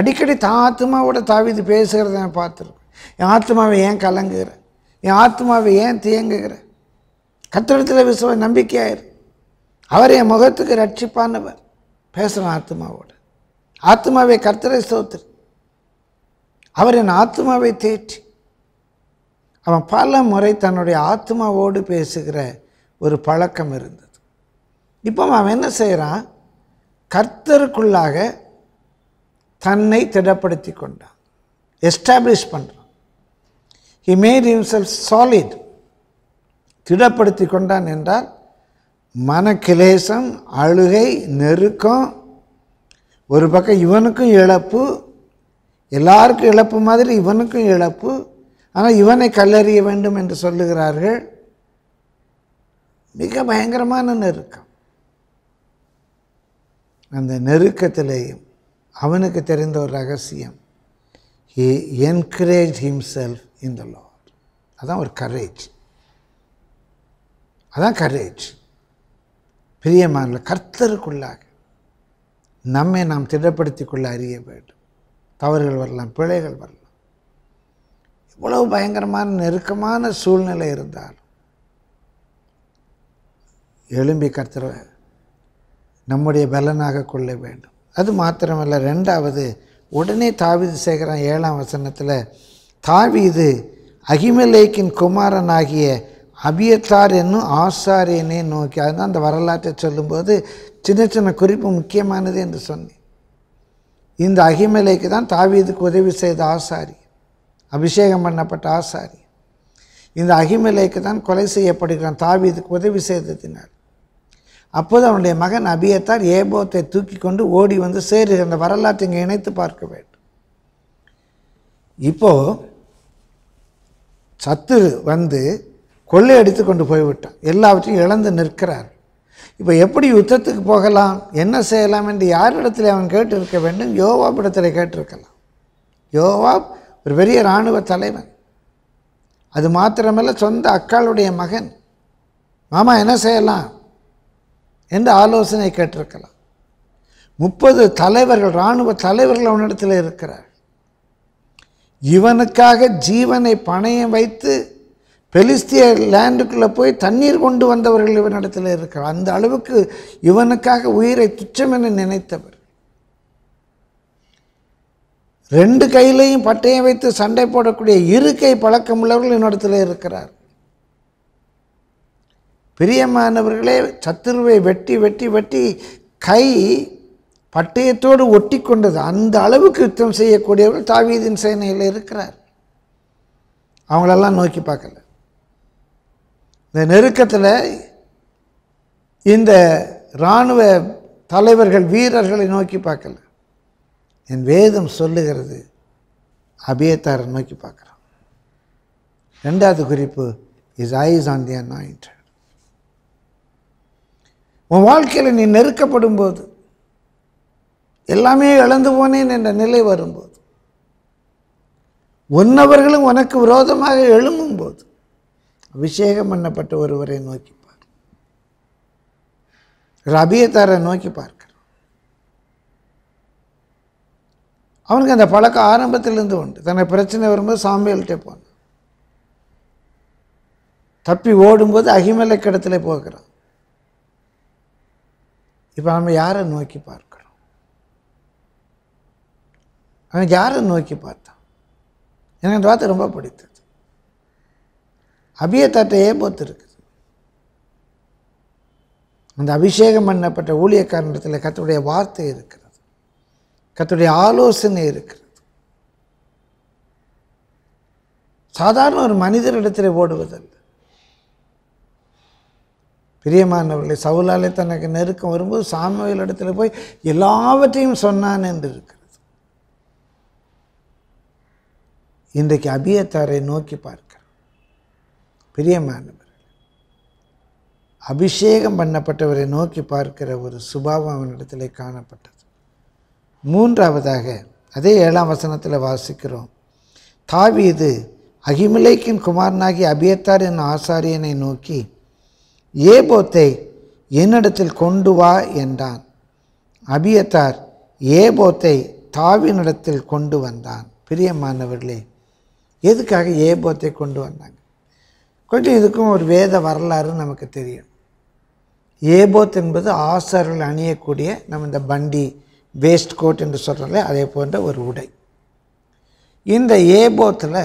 அடிக்கடி தான் ஆத்மாவோட தாவிது பேசுகிறத நான் பார்த்துருக்கேன் என் ஆத்மாவை ஏன் கலங்குகிறேன் என் ஆத்மாவை ஏன் தேங்குகிறேன் கத்திரத்தில் விசுவ நம்பிக்கையாயிர் அவர் என் முகத்துக்கு ரட்சிப்பானவர் பேசுகிறோம் ஆத்மாவோடு ஆத்மாவை கர்த்தரை சோத்துரு அவர் என் ஆத்மாவை தேற்றி அவன் பல முறை தன்னுடைய ஆத்மாவோடு பேசுகிற ஒரு பழக்கம் இருந்தது இப்போ அவன் என்ன செய்கிறான் கர்த்தருக்குள்ளாக தன்னை திடப்படுத்தி கொண்டான் எஸ்டாப்ளிஷ் பண்ணுறான் ஹி மேட் ஹிம்செல்ஃப் சாலிட் திடப்படுத்தி கொண்டான் என்றால் மன கிளேசம் அழுகை நெருக்கம் ஒரு பக்கம் இவனுக்கும் இழப்பு எல்லாருக்கும் இழப்பு மாதிரி இவனுக்கும் இழப்பு ஆனால் இவனை கல்லறிய வேண்டும் என்று சொல்லுகிறார்கள் மிக பயங்கரமான நெருக்கம் அந்த நெருக்கத்திலேயும் அவனுக்கு தெரிந்த ஒரு ரகசியம் he encourage himself in the lord அதான் ஒரு கரேஜ் அதான் கரேஜ் பிரியமான கர்த்தருக்குள்ளாக நம்மை நாம் திடப்படுத்தி கொள்ள அறிய வேண்டும் தவறுகள் வரலாம் பிழைகள் வரலாம் இவ்வளவு பயங்கரமான நெருக்கமான சூழ்நிலை இருந்தாலும் எலும்பி கர்த்தரை நம்முடைய பலனாக கொள்ள வேண்டும் அது மாத்திரமல்ல ரெண்டாவது உடனே தாவிது சேகரம் ஏழாம் வசனத்தில் தாவிது அகிமலேக்கின் குமாரனாகிய அபியத்தார் என்னும் என்னே நோக்கி அதுதான் அந்த வரலாற்றை சொல்லும்போது சின்ன சின்ன குறிப்பு முக்கியமானது என்று சொன்னேன் இந்த அகிமலைக்கு தான் தாவீதுக்கு உதவி செய்த ஆசாரி அபிஷேகம் பண்ணப்பட்ட ஆசாரி இந்த அகிமலைக்கு தான் கொலை செய்யப்படுகிறான் தாவீதுக்கு உதவி செய்ததினால் அப்போது அவனுடைய மகன் அபியத்தார் ஏபோத்தை தூக்கி கொண்டு ஓடி வந்து சேரு அந்த வரலாற்றை இங்கே இணைத்து பார்க்க வேண்டும் இப்போது சத்துரு வந்து கொள்ளையடித்து கொண்டு போய்விட்டான் எல்லாவற்றையும் இழந்து நிற்கிறார் இப்போ எப்படி யுத்தத்துக்கு போகலாம் என்ன செய்யலாம் என்று யாரிடத்தில் அவன் கேட்டிருக்க வேண்டும் யோவாப் இடத்தில் கேட்டிருக்கலாம் யோவாப் ஒரு பெரிய இராணுவ தலைவன் அது மாத்திரமல்ல சொந்த அக்காளுடைய மகன் மாமா என்ன செய்யலாம் என்று ஆலோசனை கேட்டிருக்கலாம் முப்பது தலைவர்கள் இராணுவ தலைவர்கள் அவனிடத்தில் இருக்கிறார் இவனுக்காக ஜீவனை பணையம் வைத்து பெலிஸ்திய லேண்டுக்குள்ளே போய் தண்ணீர் கொண்டு வந்தவர்கள் இவனிடத்தில் இருக்கிறார் அந்த அளவுக்கு இவனுக்காக உயிரை துச்சம் என நினைத்தவர் ரெண்டு கையிலையும் பட்டையை வைத்து சண்டை போடக்கூடிய இரு கை பழக்கம் உள்ளவர்கள் என்னிடத்தில் இருக்கிறார் பிரியமானவர்களே சத்துருவை வெட்டி வெட்டி வெட்டி கை பட்டயத்தோடு ஒட்டி கொண்டது அந்த அளவுக்கு யுத்தம் செய்யக்கூடியவர்கள் தாவீதின் சேனையில் இருக்கிறார் அவங்களெல்லாம் நோக்கி பார்க்கல இந்த நெருக்கத்தில் இந்த இராணுவ தலைவர்கள் வீரர்களை நோக்கி பார்க்கல என் வேதம் சொல்லுகிறது அபியத்தாரை நோக்கி பார்க்குறான் ரெண்டாவது குறிப்பு is eyes on the anointed உன் வாழ்க்கையில் நீ நெருக்கப்படும் போது எல்லாமே இழந்து போனேன் என்ற நிலை வரும்போது உன்னவர்களும் உனக்கு விரோதமாக எழும்பும் போது அபிஷேகம் பண்ணப்பட்ட ஒருவரை நோக்கி பார் ரபியத்தாரை நோக்கி பார்க்கிறார் அவனுக்கு அந்த பழக்கம் ஆரம்பத்திலிருந்து உண்டு தன்னை பிரச்சனை வரும்போது சாமியல்கிட்ட போன தப்பி ஓடும்போது அகிமலை கிடத்துல போகிறான் இப்போ நம்ம யாரை நோக்கி பார்க்கிறோம் அவனுக்கு யாரை நோக்கி பார்த்தான் எனக்கு அந்த வார்த்தை ரொம்ப பிடித்தது அபியத்தாட்டையே போத்திருக்கு அந்த அபிஷேகம் பண்ணப்பட்ட ஊழியக்காரனிடத்தில் கத்துடைய வார்த்தை இருக்கிறது கத்துடைய ஆலோசனை இருக்கிறது சாதாரண ஒரு மனிதரிடத்தில் ஓடுவதல்ல பிரியமானவர்களை சவுலாலே தனக்கு நெருக்கம் வரும்போது சாமியல் இடத்துல போய் எல்லாவற்றையும் சொன்னான் என்று இருக்கிறது இன்றைக்கு அபியத்தாரை நோக்கி பார்க்க பிரியமானவர் அபிஷேகம் பண்ணப்பட்டவரை நோக்கி பார்க்கிற ஒரு சுபாவம் அவனிடத்தில் காணப்பட்டது மூன்றாவதாக அதே ஏழாம் வசனத்தில் வாசிக்கிறோம் தாவீது அகிமிலைக்கின் குமாரனாகி அபியத்தார் என் ஆசாரியனை நோக்கி ஏபோத்தை என்னிடத்தில் கொண்டு வா என்றான் அபியத்தார் ஏபோத்தை தாவினிடத்தில் கொண்டு வந்தான் பிரியமானவர்களே எதுக்காக ஏபோத்தை கொண்டு வந்தாங்க கொஞ்சம் இதுக்கும் ஒரு வேத வரலாறு நமக்கு தெரியும் ஏபோத் என்பது ஆசார்கள் அணியக்கூடிய நம்ம இந்த பண்டி வேஸ்ட் கோட் என்று சொல்கிறோம்ல அதே போன்ற ஒரு உடை இந்த ஏபோத்தில்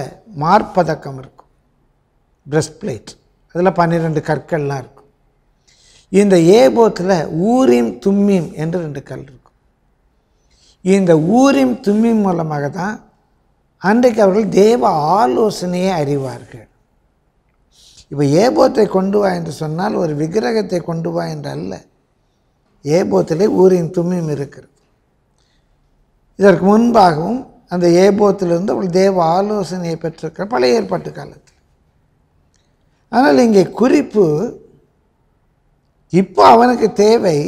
மார்பதக்கம் இருக்கும் பிரஸ்ட் பிளேட் அதில் பன்னிரெண்டு கற்கள்லாம் இருக்கும் இந்த ஏபோத்தில் ஊரிம் தும்மீம் என்று ரெண்டு கல் இருக்கும் இந்த ஊரிம் தும்மீம் மூலமாக தான் அன்றைக்கு அவர்கள் தேவ ஆலோசனையை அறிவார்கள் இப்போ ஏபோத்தை கொண்டு வா என்று சொன்னால் ஒரு விக்கிரகத்தை கொண்டு வா என்று அல்ல ஏபோத்திலே ஊரின் தும்மியும் இருக்கிறது இதற்கு முன்பாகவும் அந்த ஏபோத்திலிருந்து அவள் தேவ ஆலோசனையை பெற்றிருக்கிற பழைய ஏற்பாட்டு காலத்தில் ஆனால் இங்கே குறிப்பு இப்போ அவனுக்கு தேவை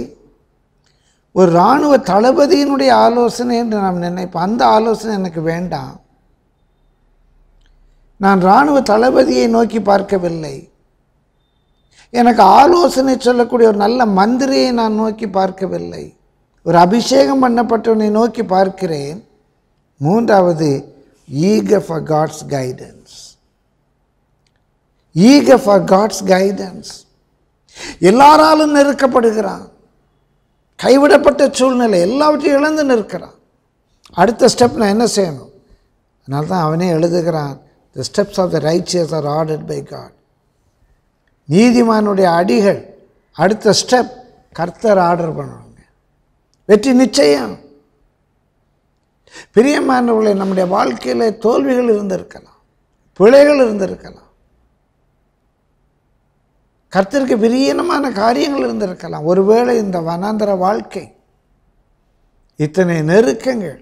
ஒரு இராணுவ தளபதியினுடைய ஆலோசனை என்று நாம் நினைப்போம் அந்த ஆலோசனை எனக்கு வேண்டாம் நான் இராணுவ தளபதியை நோக்கி பார்க்கவில்லை எனக்கு ஆலோசனை சொல்லக்கூடிய ஒரு நல்ல மந்திரியை நான் நோக்கி பார்க்கவில்லை ஒரு அபிஷேகம் பண்ணப்பட்டவனை நோக்கி பார்க்கிறேன் மூன்றாவது ஈக ஃபார் காட்ஸ் கைடன்ஸ் ஈக ஃபார் காட்ஸ் கைடன்ஸ் எல்லாராலும் நெருக்கப்படுகிறான் கைவிடப்பட்ட சூழ்நிலை எல்லாவற்றையும் இழந்து நிற்கிறான் அடுத்த ஸ்டெப் நான் என்ன செய்யணும் அதனால்தான் தான் அவனே எழுதுகிறான் the steps of the righteous are ordered by God நீதிமானுடைய அடிகள் அடுத்த ஸ்டெப் கர்த்தர் ஆர்டர் பண்ணுவாங்க வெற்றி நிச்சயம் பிரியமானவர்களை நம்முடைய வாழ்க்கையில் தோல்விகள் இருந்திருக்கலாம் பிழைகள் இருந்திருக்கலாம் கர்த்தருக்கு விரியனமான காரியங்கள் இருந்திருக்கலாம் ஒருவேளை இந்த வனாந்தர வாழ்க்கை இத்தனை நெருக்கங்கள்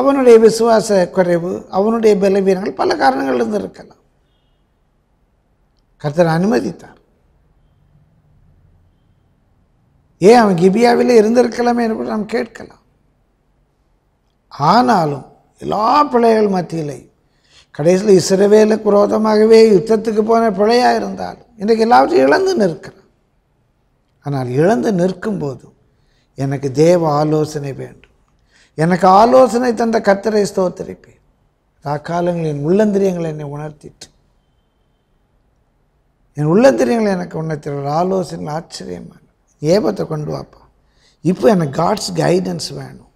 அவனுடைய விசுவாச குறைவு அவனுடைய பலவீனங்கள் பல காரணங்கள் இருந்து இருக்கலாம் கர்த்தர் அனுமதித்தார் ஏன் அவன் கிபியாவிலே இருந்திருக்கலாமே என்று நாம் கேட்கலாம் ஆனாலும் எல்லா பிள்ளைகள் மத்தியிலையும் கடைசியில் இஸ்ரவேலுக்கு விரோதமாகவே யுத்தத்துக்கு போன பிழையாக இருந்தாலும் இன்றைக்கு எல்லாவற்றையும் இழந்து நிற்கிறான் ஆனால் இழந்து நிற்கும் எனக்கு தேவ ஆலோசனை வேண்டும் எனக்கு ஆலோசனை தந்த கர்த்தரை ஸ்தோத்தரிப்பேன் அக்காலங்கள் என் உள்ளந்திரியங்களை என்னை உணர்த்திட்டு என் உள்ளந்திரியங்களை எனக்கு ஒரு ஆலோசனை ஆச்சரியமான ஏபத்தை கொண்டு வாப்பா இப்போ எனக்கு காட்ஸ் கைடன்ஸ் வேணும்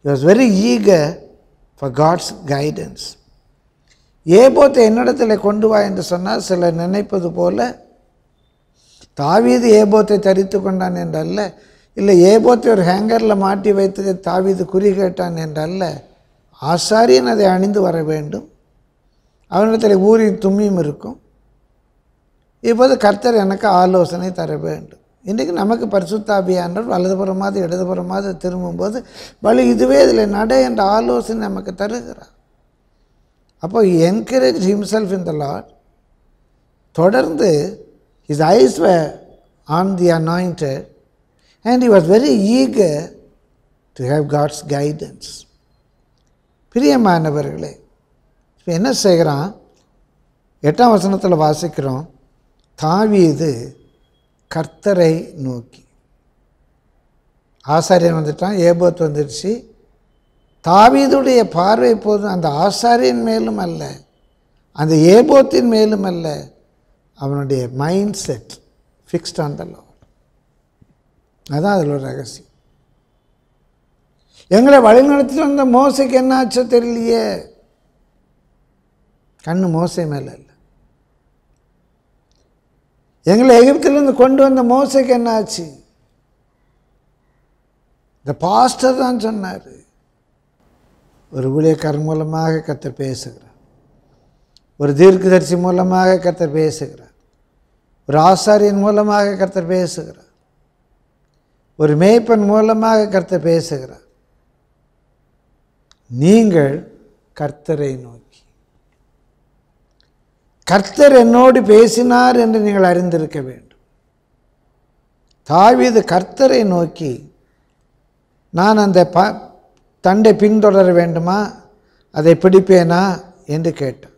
இட் வாஸ் வெரி ஈக ஃபார் காட்ஸ் கைடன்ஸ் ஏபோத்தை என்னிடத்தில் கொண்டு வா என்று சொன்னால் சிலர் நினைப்பது போல தாவீது ஏபோத்தை தரித்து கொண்டான் என்றல்ல இல்லை ஏபோத்தை ஒரு ஹேங்கரில் மாட்டி வைத்து தாவிது குறி கேட்டான் என்றல்ல ஆசாரியன் அதை அணிந்து வர வேண்டும் அவனிடத்தில் ஊரின் தும்மியும் இருக்கும் இப்போது கர்த்தர் எனக்கு ஆலோசனை தர வேண்டும் இன்றைக்கு நமக்கு பரிசுத்தாபியானவர் வலதுபுறமாக இடதுபுறமாவது திரும்பும்போது வலி இதுவே இதில் நட என்ற ஆலோசனை நமக்கு தருகிறார் அப்போ encourage himself in the lord தொடர்ந்து is eyes on the anointed And he was very eager to have God's guidance. பிரியமானவர்களே இப்போ என்ன செய்கிறான் எட்டாம் வசனத்தில் வாசிக்கிறோம் தாவீது கர்த்தரை நோக்கி ஆசாரியன் வந்துட்டான் ஏபோத் வந்துடுச்சு தாவீதுடைய பார்வை போதும் அந்த ஆசாரியின் மேலும் அல்ல அந்த ஏபோத்தின் மேலும் அல்ல அவனுடைய mind set fixed on the law அதுதான் அதில் ஒரு ரகசியம் எங்களை வழிநடத்திட்டு வந்த மோசைக்கு என்னாச்சோ தெரியலையே கண்ணு மோசை மேலே இல்லை எங்களை எகிப்திலேருந்து கொண்டு வந்த மோசைக்கு என்னாச்சு இந்த பாஸ்டர் தான் சொன்னார் ஒரு ஊழியக்காரன் மூலமாக கத்தர் பேசுகிறார் ஒரு தீர்க்கதரிசி மூலமாக கத்தர் பேசுகிறார் ஒரு ஆசாரியன் மூலமாக கத்தர் பேசுகிறார் ஒரு மேய்ப்பன் மூலமாக கர்த்தர் பேசுகிறார் நீங்கள் கர்த்தரை நோக்கி கர்த்தர் என்னோடு பேசினார் என்று நீங்கள் அறிந்திருக்க வேண்டும் தாவிது கர்த்தரை நோக்கி நான் அந்த ப தண்டை பின்தொடர வேண்டுமா அதை பிடிப்பேனா என்று கேட்டார்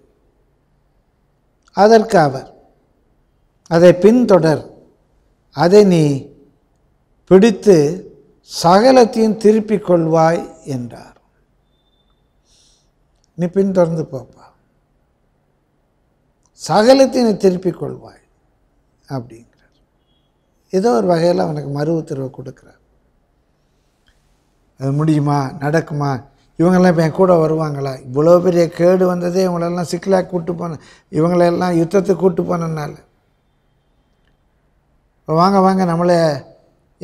அதற்கு அவர் அதை பின்தொடர் அதை நீ பிடித்து சகலத்தையும் திருப்பிக் கொள்வாய் என்றார் நீ பின்தொடர்ந்து போப்பா சகலத்தையும் நீ திருப்பிக் கொள்வாய் அப்படிங்கிறார் ஏதோ ஒரு வகையில் அவனுக்கு மறு உத்தரவு கொடுக்குறார் அது முடியுமா நடக்குமா இவங்கெல்லாம் இப்போ என் கூட வருவாங்களா இவ்வளோ பெரிய கேடு வந்ததே இவங்களெல்லாம் சிக்கலாக கூப்பிட்டு போன இவங்களெல்லாம் யுத்தத்துக்கு கூப்பிட்டு போனதுனால வாங்க வாங்க நம்மளே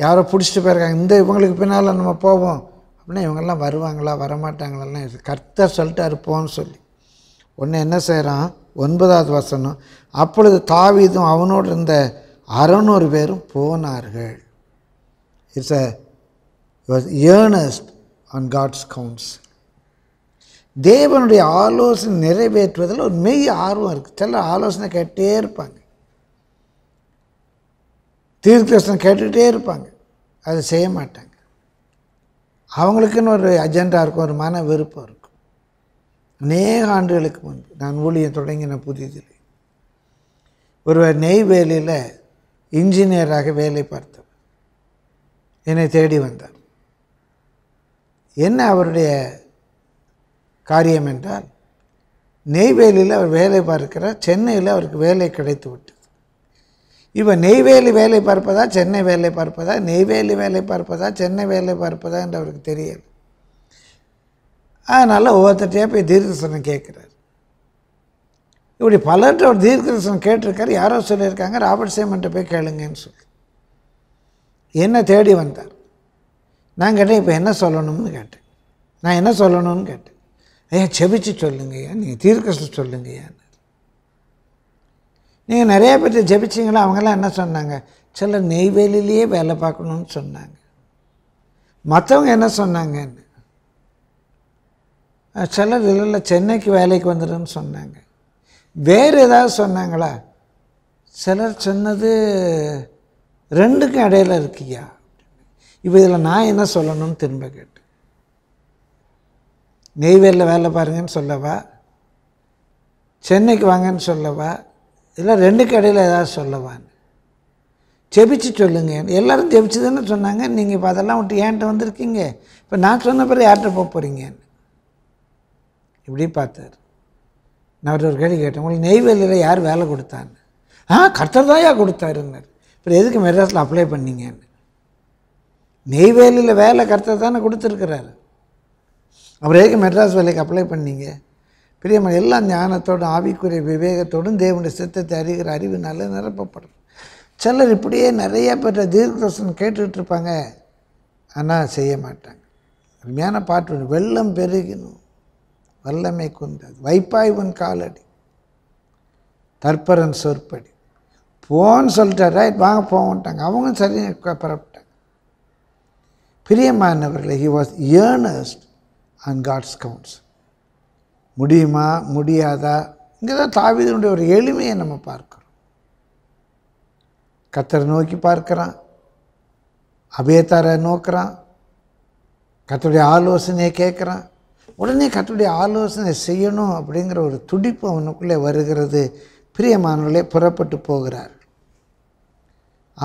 யாரோ பிடிச்சிட்டு போயிருக்காங்க இந்த இவங்களுக்கு பின்னால் நம்ம போவோம் அப்படின்னா இவங்கெல்லாம் வருவாங்களா வரமாட்டாங்களெல்லாம் கர்த்தர் சொல்லிட்டு அறுப்போம்னு சொல்லி ஒன்று என்ன செய்கிறான் ஒன்பதாவது வசனம் அப்பொழுது தாவீதும் அவனோடு இருந்த அறநூறு பேரும் போனார்கள் it's a was earnest on God's counsel தேவனுடைய ஆலோசனை நிறைவேற்றுவதில் ஒரு மெய் ஆர்வம் இருக்குது சிலர் ஆலோசனை கேட்டே இருப்பாங்க தீர்க்கதர்சனம் கேட்டுகிட்டே இருப்பாங்க அதை செய்ய மாட்டாங்க அவங்களுக்குன்னு ஒரு அஜெண்டா இருக்கும் ஒரு மன விருப்பம் இருக்கும் அநேக ஆண்டுகளுக்கு முன்பு நான் ஊழியம் தொடங்கின புதிதில் ஒருவர் நெய் வேலையில் இன்ஜினியராக வேலை பார்த்தவர் என்னை தேடி வந்தார் என்ன அவருடைய காரியம் என்றால் நெய்வேலியில் அவர் வேலை பார்க்கிறார் சென்னையில் அவருக்கு வேலை கிடைத்து விட்டு இப்போ நெய்வேலி வேலை பார்ப்பதா சென்னை வேலை பார்ப்பதா நெய்வேலி வேலை பார்ப்பதா சென்னை வேலை பார்ப்பதா என்று அவருக்கு தெரியாது அதனால் ஒவ்வொருத்தட்டையாக போய் தீர்க்கசனம் கேட்குறாரு இப்படி பலர்கிட்ட ஒரு தீர்க்கதர்சனம் கேட்டிருக்காரு யாரோ சொல்லியிருக்காங்க ராபர்ட் சேமெண்ட்டை போய் கேளுங்கன்னு சொல்லி என்ன தேடி வந்தார் நான் கேட்டேன் இப்போ என்ன சொல்லணும்னு கேட்டேன் நான் என்ன சொல்லணும்னு கேட்டேன் ஐயா செபிச்சு சொல்லுங்கய்யா நீங்கள் தீர்க்கதர்சனம் சொல்லுங்கய்யான்னு நீங்கள் நிறையா பேர் ஜபிச்சிங்களா அவங்கெல்லாம் என்ன சொன்னாங்க சில நெய்வேலிலேயே வேலை பார்க்கணும்னு சொன்னாங்க மற்றவங்க என்ன சொன்னாங்கன்னு சிலர் இல்லை சென்னைக்கு வேலைக்கு வந்துடுன்னு சொன்னாங்க வேறு ஏதாவது சொன்னாங்களா சிலர் சொன்னது ரெண்டுக்கும் இடையில இருக்கியா இப்போ இதில் நான் என்ன சொல்லணும்னு திரும்ப கேட்டேன் நெய்வேலியில் வேலை பாருங்கன்னு சொல்லவா சென்னைக்கு வாங்கன்னு சொல்லவா இதெல்லாம் ரெண்டு கடையில் ஏதாவது சொல்லவான் ஜெபிச்சு சொல்லுங்க எல்லோரும் ஜெபிச்சு தானே சொன்னாங்க நீங்கள் இப்போ அதெல்லாம் விட்டு ஏன்ட்ட வந்திருக்கீங்க இப்போ நான் சொன்ன பிறகு யார்கிட்ட போக போகிறீங்க இப்படி பார்த்தார் நான் ஒரு கேள்வி கேட்டேன் உங்களுக்கு நெய்வேலியில் யார் வேலை கொடுத்தான்னு ஆ கர்த்தர் தாயா கொடுத்தாருன்னார் இப்போ எதுக்கு மெட்ராஸில் அப்ளை பண்ணீங்கன்னு நெய்வேலியில் வேலை கர்த்தர் தானே கொடுத்துருக்குறாரு அப்புறம் எதுக்கு மெட்ராஸ் வேலைக்கு அப்ளை பண்ணீங்க பிரியமன் எல்லாம் ஞானத்தோடும் ஆவிக்குரிய விவேகத்தோடும் தேவனுடைய சித்தத்தை அறிகிற அறிவினால நிரப்பப்படும் சிலர் இப்படியே நிறைய பேர் தீர்க்கதர்சனம் கேட்டுக்கிட்டு இருப்பாங்க ஆனால் செய்ய மாட்டாங்க அருமையான பாட்டு வெள்ளம் பெருகினும் வல்லமை வைப்பாய் உன் காலடி தற்பரன் சொற்படி போன்னு சொல்லிட்டார் ரைட் வாங்க போகட்டாங்க அவங்களும் சரியாக பரப்பிட்டாங்க பிரியமானவர்களை he was earnest on God's council முடியுமா முடியாதா இங்கே தான் தாவிதனுடைய ஒரு எளிமையை நம்ம பார்க்குறோம் கத்தரை நோக்கி பார்க்குறான் அபேத்தாரை நோக்கிறான் கத்தருடைய ஆலோசனையை கேட்குறான் உடனே கத்தருடைய ஆலோசனை செய்யணும் அப்படிங்கிற ஒரு துடிப்பு அவனுக்குள்ளே வருகிறது பிரியமானவர்களே புறப்பட்டு போகிறார்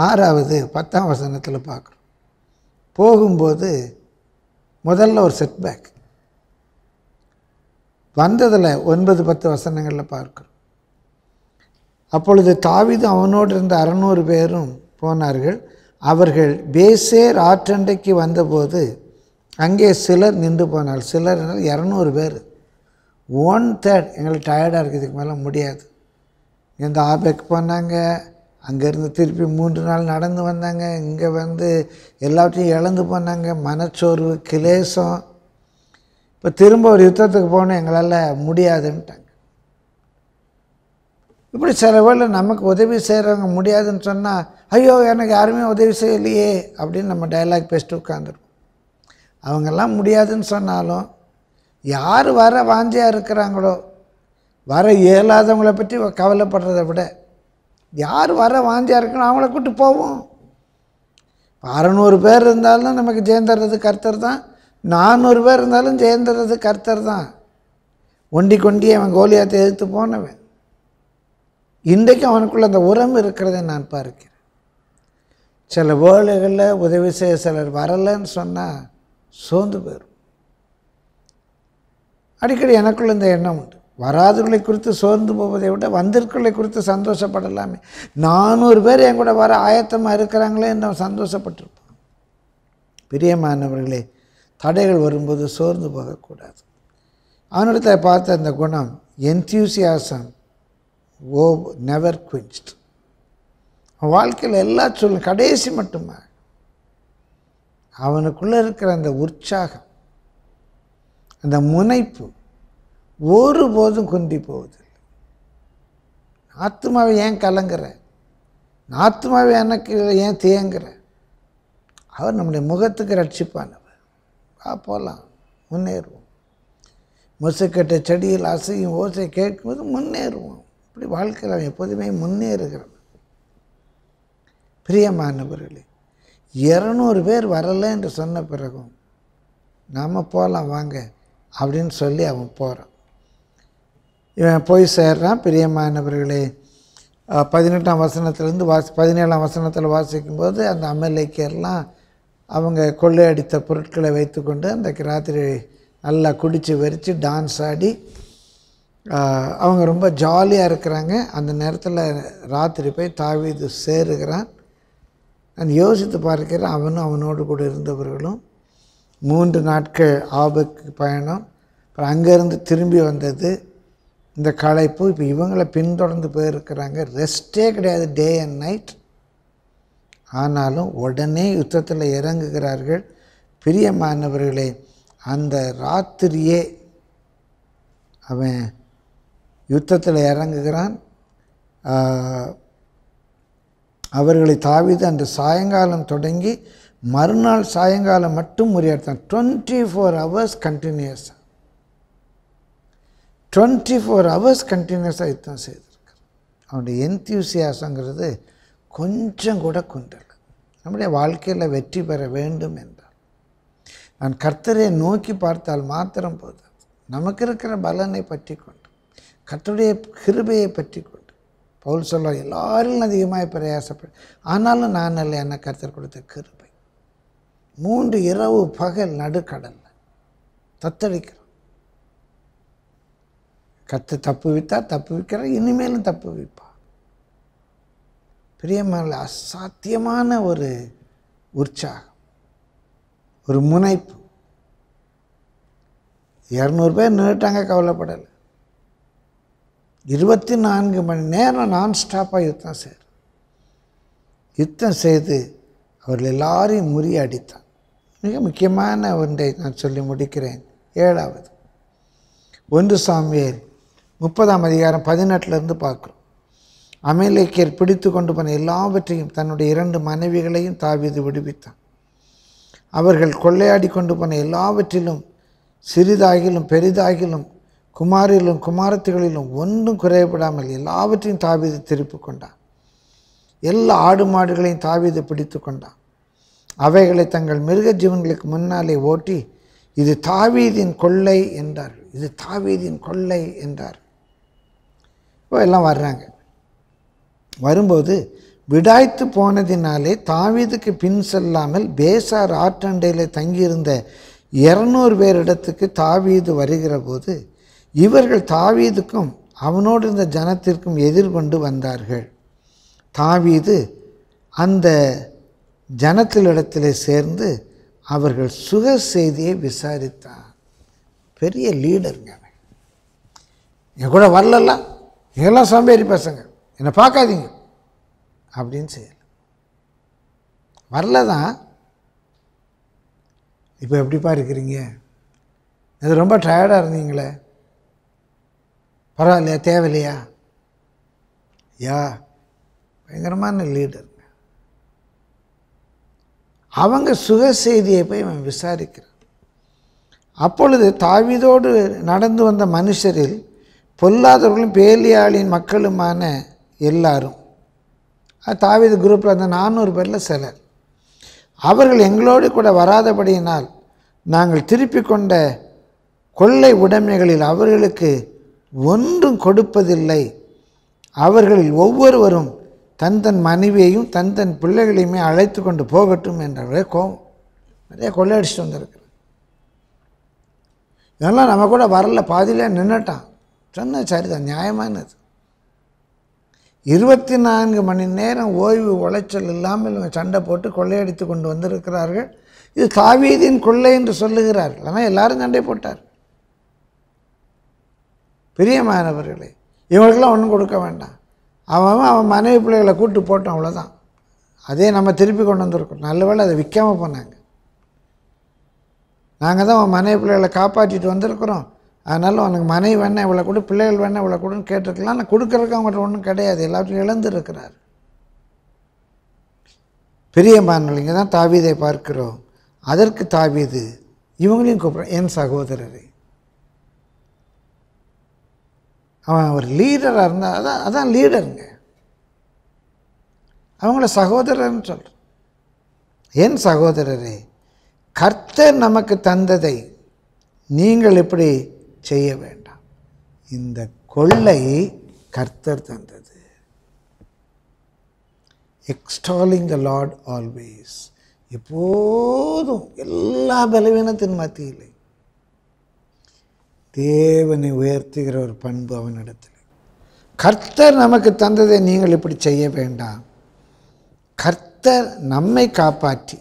ஆறாவது பத்தாம் வசனத்தில் பார்க்குறோம் போகும்போது முதல்ல ஒரு செட்பேக் வந்ததில் ஒன்பது பத்து வசனங்களில் பார்க்கிறோம் அப்பொழுது தாவிது அவனோடு இருந்த அறநூறு பேரும் போனார்கள் அவர்கள் பேசேர் ஆற்றண்டைக்கு வந்தபோது அங்கே சிலர் நின்று போனால் சிலர் இரநூறு பேர் ஒன் தேர்ட் எங்களுக்கு டயர்டாக இருக்குது இதுக்கு மேலே முடியாது இந்த ஆபேக்கு போனாங்க அங்கேருந்து திருப்பி மூன்று நாள் நடந்து வந்தாங்க இங்கே வந்து எல்லாத்தையும் இழந்து போனாங்க மனச்சோர்வு கிளேசம் இப்போ திரும்ப ஒரு யுத்தத்துக்கு போகணும் எங்களால் முடியாதுன்ட்டாங்க இப்படி சில வேளை நமக்கு உதவி செய்கிறவங்க முடியாதுன்னு சொன்னால் ஐயோ எனக்கு யாருமே உதவி செய்யலையே அப்படின்னு நம்ம டைலாக் பேசிட்டு உட்காந்துருக்கோம் அவங்கெல்லாம் முடியாதுன்னு சொன்னாலும் யார் வர வாஞ்சியாக இருக்கிறாங்களோ வர இயலாதவங்களை பற்றி கவலைப்படுறதை விட யார் வர வாஞ்சியாக இருக்கணும் அவங்கள கூப்பிட்டு போவோம் அறநூறு பேர் இருந்தாலும் நமக்கு ஜெயந்தர்றது கருத்தர் தான் நானூறு பேர் இருந்தாலும் சேர்ந்துறது கர்த்தர் தான் ஒண்டி கொண்டி அவன் கோலியாத்தை எதிர்த்து போனவன் இன்றைக்கு அவனுக்குள்ள அந்த உரம் இருக்கிறதை நான் பார்க்கிறேன் சில வேலைகளில் உதவி செய்ய சிலர் வரலைன்னு சொன்னால் சோர்ந்து போயிடும் அடிக்கடி எனக்குள்ள இந்த எண்ணம் உண்டு வராதவர்களை குறித்து சோர்ந்து போவதை விட வந்திருக்களை குறித்து சந்தோஷப்படலாமே நானூறு பேர் என் கூட வர ஆயத்தமாக இருக்கிறாங்களே என்று சந்தோஷப்பட்டிருப்பான் பிரியமானவர்களே தடைகள் வரும்போது சோர்ந்து போகக்கூடாது அவனிடத்தை பார்த்த அந்த குணம் என்த்தியூசியாசம் ஓ நெவர் குவிஞ்ச் வாழ்க்கையில் எல்லா சொல்லும் கடைசி மட்டுமா அவனுக்குள்ளே இருக்கிற அந்த உற்சாகம் அந்த முனைப்பு ஒருபோதும் குந்தி போவதில்லை ஆத்மாவை ஏன் கலங்குற ஆத்மாவை எனக்கு ஏன் தேங்குற அவர் நம்முடைய முகத்துக்கு ரட்சிப்பான ஆ போகலாம் முன்னேறுவோம் முசுக்கட்டை செடியில் அசையும் ஓசை கேட்கும்போது முன்னேறுவோம் இப்படி வாழ்க்கையில் எப்போதுமே முன்னேறுகிறது பிரியமானவர்களே இரநூறு பேர் வரலை என்று சொன்ன பிறகும் நாம் போகலாம் வாங்க அப்படின்னு சொல்லி அவன் போகிறான் இவன் போய் சேர்றான் பிரியமானவர்களே பதினெட்டாம் வசனத்துலேருந்து வாசி பதினேழாம் வசனத்தில் வாசிக்கும்போது அந்த அமலைக்கெல்லாம் அவங்க கொள்ளையடித்த பொருட்களை வைத்துக்கொண்டு அன்றைக்கு ராத்திரி நல்லா குடித்து வெறித்து டான்ஸ் ஆடி அவங்க ரொம்ப ஜாலியாக இருக்கிறாங்க அந்த நேரத்தில் ராத்திரி போய் தாவிது சேருகிறான் நான் யோசித்து பார்க்கிறேன் அவனும் அவனோடு கூட இருந்தவர்களும் மூன்று நாட்கள் ஆபக்கு பயணம் அப்புறம் அங்கேருந்து திரும்பி வந்தது இந்த களைப்பு இப்போ இவங்களை பின்தொடர்ந்து போயிருக்கிறாங்க ரெஸ்ட்டே கிடையாது டே அண்ட் நைட் ஆனாலும் உடனே யுத்தத்தில் இறங்குகிறார்கள் பிரியமானவர்களே அந்த ராத்திரியே அவன் யுத்தத்தில் இறங்குகிறான் அவர்களை தாவித்து அந்த சாயங்காலம் தொடங்கி மறுநாள் சாயங்காலம் மட்டும் முறையாடுத்தான் டுவெண்ட்டி ஃபோர் ஹவர்ஸ் கண்டினியூஸாக டுவெண்ட்டி ஃபோர் ஹவர்ஸ் கண்டினியூஸாக யுத்தம் செய்திருக்கான் அவனுடைய என்த்தியூசியாசங்கிறது கொஞ்சம் கூட குன்றல் நம்முடைய வாழ்க்கையில் வெற்றி பெற வேண்டும் என்றால் நான் கர்த்தரை நோக்கி பார்த்தால் மாத்திரம் போதாது நமக்கு இருக்கிற பலனை பற்றி கொண்டு கர்த்தருடைய கிருபையை பற்றி கொண்டு பவுல் சொல்ல எல்லாரும் அதிகமாக பிரயாசப்படு ஆனாலும் நான் இல்லை என்ன கர்த்தர் கொடுத்த கிருபை மூன்று இரவு பகல் நடுக்கடலில் தத்தளிக்கிறோம் கற்று தப்பு வித்தார் தப்பு வைக்கிறார் இனிமேலும் தப்பு வைப்பார் பிரியமல்ல அசாத்தியமான ஒரு உற்சாகம் ஒரு முனைப்பு இரநூறு பேர் நின்றுட்டாங்க கவலைப்படலை இருபத்தி நான்கு மணி நேரம் நான் ஸ்டாப்பாக யுத்தம் செய்கிற யுத்தம் செய்து அவர்கள் எல்லாரையும் முறியடித்தான் மிக முக்கியமான ஒன்றை நான் சொல்லி முடிக்கிறேன் ஏழாவது ஒன்று சாமியல் முப்பதாம் அதிகாரம் பதினெட்டுலேருந்து பார்க்குறோம் அமேலேக்கியர் பிடித்து கொண்டு போன எல்லாவற்றையும் தன்னுடைய இரண்டு மனைவிகளையும் தாவிது விடுவித்தான் அவர்கள் கொள்ளையாடி கொண்டு போன எல்லாவற்றிலும் சிறிதாகிலும் பெரிதாகிலும் குமாரிலும் குமாரத்துகளிலும் ஒன்றும் குறைபடாமல் எல்லாவற்றையும் தாவிது திருப்பி கொண்டான் எல்லா ஆடு மாடுகளையும் தாவிது பிடித்து கொண்டான் அவைகளை தங்கள் மிருக ஜீவன்களுக்கு முன்னாலே ஓட்டி இது தாவீதின் கொள்ளை என்றார் இது தாவீதின் கொள்ளை என்றார் இப்போ எல்லாம் வர்றாங்க வரும்போது விடாய்த்து போனதினாலே தாவீதுக்கு பின் செல்லாமல் பேசார் ஆற்றண்டையில் தங்கியிருந்த இரநூறு பேர் இடத்துக்கு தாவீது வருகிற போது இவர்கள் தாவீதுக்கும் அவனோடு இருந்த ஜனத்திற்கும் எதிர்கொண்டு வந்தார்கள் தாவீது அந்த ஜனத்திலிடத்தில் சேர்ந்து அவர்கள் சுக செய்தியை விசாரித்தான் பெரிய லீடருங்க என் கூட வரலாம் எல்லாம் சம்பேரி பசங்க என்னை பார்க்காதீங்க அப்படின்னு செய்யலை வரல தான் இப்போ எப்படிப்பா இருக்கிறீங்க இது ரொம்ப டயர்டாக இருந்தீங்களே பரவாயில்லையா தேவையில்லையா யா பயங்கரமான லீடர் அவங்க சுக செய்தியை போய் இவன் விசாரிக்கிறான் அப்பொழுது தாவிதோடு நடந்து வந்த மனுஷரில் பொல்லாதவர்களும் பேலியாளின் மக்களுமான எல்லாரும் தாவித குரூப்பில் அந்த நானூறு பேரில் சிலர் அவர்கள் எங்களோடு கூட வராதபடியினால் நாங்கள் திருப்பி கொண்ட கொள்ளை உடைமைகளில் அவர்களுக்கு ஒன்றும் கொடுப்பதில்லை அவர்களில் ஒவ்வொருவரும் தன் தன் மனைவியையும் தன் தன் பிள்ளைகளையுமே அழைத்து கொண்டு போகட்டும் என்றவரே கோபம் நிறைய கொள்ளையடிச்சிட்டு வந்திருக்கு இதெல்லாம் நம்ம கூட வரல பாதியிலே நின்றுட்டான் சொன்ன சரிதான் நியாயமானது இருபத்தி நான்கு மணி நேரம் ஓய்வு உளைச்சல் இல்லாமல் இவங்க சண்டை போட்டு கொள்ளையடித்து கொண்டு வந்திருக்கிறார்கள் இது தாவீதின் கொள்ளை என்று சொல்லுகிறார்கள் ஆனால் எல்லாரும் சண்டை போட்டார் பிரியமானவர்களே இவங்களுக்கெல்லாம் ஒன்றும் கொடுக்க வேண்டாம் அவன் அவன் மனைவி பிள்ளைகளை கூட்டு போட்டோம் அவ்வளோதான் அதே நம்ம திருப்பி கொண்டு வந்திருக்கோம் நல்ல வேலை அதை விற்காமல் போனாங்க நாங்கள் தான் அவன் மனைவி பிள்ளைகளை காப்பாற்றிட்டு வந்திருக்கிறோம் அதனால் அவனுக்கு மனைவி வேணால் இவ்வளோ கொடு பிள்ளைகள் வேணால் இவ்வளோ கொடுன்னு கேட்டிருக்கலாம் ஆனால் கொடுக்குறதுக்கு அவங்கள்ட்ட ஒன்றும் கிடையாது எல்லாத்தையும் இழந்துருக்கிறார் பெரிய மாநிலங்க தான் தாவீதை பார்க்கிறோம் அதற்கு தாவீது இவங்களையும் கூப்பிட்றேன் என் சகோதரரை அவன் ஒரு லீடராக இருந்தால் அதான் அதான் லீடருங்க அவங்கள சகோதரர்னு சொல்கிறேன் என் சகோதரரே கர்த்தர் நமக்கு தந்ததை நீங்கள் எப்படி செய்ய வேண்டாம் இந்த கொள்ளை கர்த்தர் தந்தது எக்ஸ்டாலிங் த லார்ட் ஆல்வேஸ் எப்போதும் எல்லா பலவீனத்தின் மத்தியிலே தேவனை உயர்த்துகிற ஒரு பண்பு அவனிடத்தில் கர்த்தர் நமக்கு தந்ததை நீங்கள் இப்படி செய்ய வேண்டாம் கர்த்தர் நம்மை காப்பாற்றி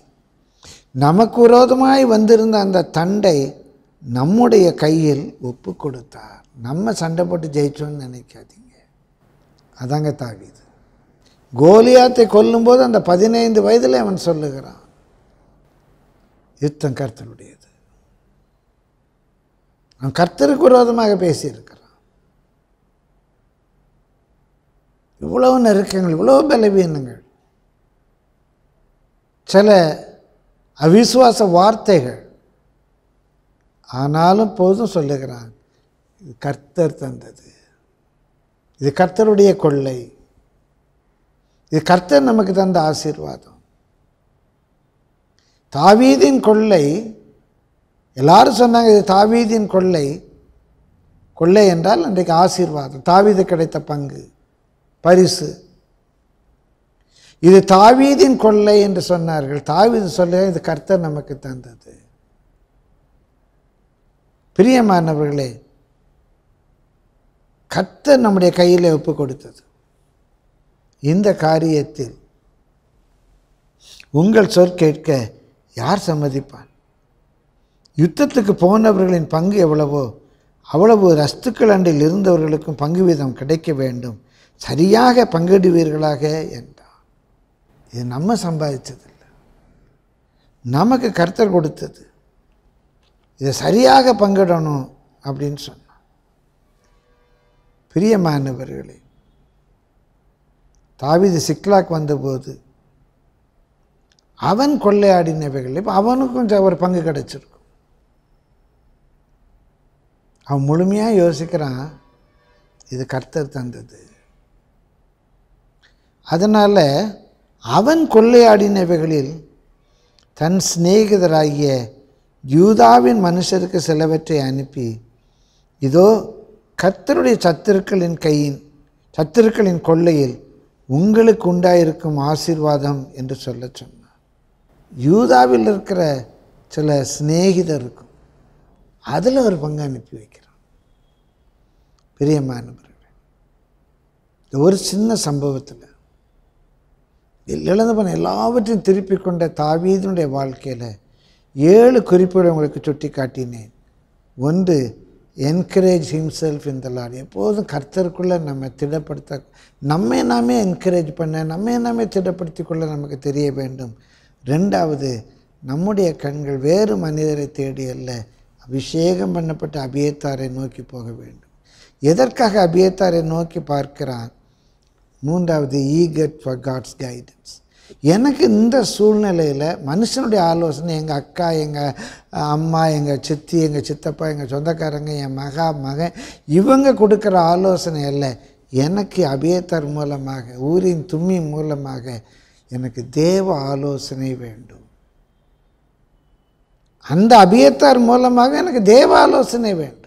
நமக்கு விரோதமாய் வந்திருந்த அந்த தண்டை நம்முடைய கையில் ஒப்பு கொடுத்தார் நம்ம சண்டை போட்டு ஜெயிச்சோன்னு நினைக்காதீங்க அதாங்க தாவிது கோலியாத்தை கொல்லும்போது அந்த பதினைந்து வயதில் அவன் சொல்லுகிறான் யுத்தம் கர்த்தருடையது அவன் கர்த்தருக்கு விரோதமாக பேசியிருக்கிறான் இவ்வளவு நெருக்கங்கள் இவ்வளோ பலவீனங்கள் சில அவிசுவாச வார்த்தைகள் ஆனாலும் போதும் சொல்லுகிறான் இது கர்த்தர் தந்தது இது கர்த்தருடைய கொள்ளை இது கர்த்தர் நமக்கு தந்த ஆசீர்வாதம் தாவீதின் கொள்ளை எல்லாரும் சொன்னாங்க இது தாவீதின் கொள்ளை கொள்ளை என்றால் அன்றைக்கு ஆசீர்வாதம் தாவீது கிடைத்த பங்கு பரிசு இது தாவீதின் கொள்ளை என்று சொன்னார்கள் தாவீது சொல்ல இது கர்த்தர் நமக்கு தந்தது பிரியமானவர்களே கத்த நம்முடைய கையில் ஒப்பு கொடுத்தது இந்த காரியத்தில் உங்கள் சொற்கேட்க யார் சம்மதிப்பான் யுத்தத்துக்கு போனவர்களின் பங்கு எவ்வளவோ அவ்வளவு ரஸ்துக்கள் அண்டில் இருந்தவர்களுக்கும் பங்கு வீதம் கிடைக்க வேண்டும் சரியாக பங்கிடுவீர்களாக என்றான் இது நம்ம சம்பாதிச்சதில்லை நமக்கு கர்த்தர் கொடுத்தது இதை சரியாக பங்கிடணும் அப்படின்னு சொன்னான் பிரியமானவர்களே தாவிது சிக்லாக் வந்தபோது அவன் கொள்ளையாடினவைகளில் அவனுக்கும் ஒரு பங்கு கிடச்சிருக்கும் அவன் முழுமையாக யோசிக்கிறான் இது கர்த்தர் தந்தது அதனால் அவன் கொள்ளையாடினவைகளில் தன் சிநேகிதராகிய யூதாவின் மனுஷருக்கு சிலவற்றை அனுப்பி இதோ கர்த்தருடைய சத்துருக்களின் கையின் சத்துருக்களின் கொள்ளையில் உங்களுக்கு உண்டாயிருக்கும் ஆசீர்வாதம் என்று சொல்ல சொன்னார் யூதாவில் இருக்கிற சில சிநேகிதர் இருக்கும் அதில் ஒரு பங்கு அனுப்பி வைக்கிறோம் பிரியமானவர்கள் இந்த ஒரு சின்ன சம்பவத்தில் இழந்து பண்ண எல்லாவற்றையும் திருப்பி கொண்ட தாவீதனுடைய வாழ்க்கையில் ஏழு குறிப்புகளை உங்களுக்கு சுட்டி காட்டினேன் ஒன்று என்கரேஜ் ஹிம்செல்ஃப் இந்த லார்ட் எப்போதும் கர்த்தருக்குள்ளே நம்ம திடப்படுத்த நம்ம நாமே என்கரேஜ் பண்ண நம்ம நாமே திடப்படுத்தி கொள்ள நமக்கு தெரிய வேண்டும் ரெண்டாவது நம்முடைய கண்கள் வேறு மனிதரை தேடி அல்ல அபிஷேகம் பண்ணப்பட்ட அபியத்தாரை நோக்கி போக வேண்டும் எதற்காக அபியத்தாரை நோக்கி பார்க்கிறான் மூன்றாவது கெட் ஃபார் காட்ஸ் கைடன்ஸ் எனக்கு இந்த சூழ்நிலையில் மனுஷனுடைய ஆலோசனை எங்கள் அக்கா எங்கள் அம்மா எங்கள் சித்தி எங்கள் சித்தப்பா எங்கள் சொந்தக்காரங்க என் மகா மகன் இவங்க கொடுக்குற ஆலோசனை இல்லை எனக்கு அபியத்தர் மூலமாக ஊரின் தும்மி மூலமாக எனக்கு தேவ ஆலோசனை வேண்டும் அந்த அபியத்தார் மூலமாக எனக்கு தேவ ஆலோசனை வேண்டும்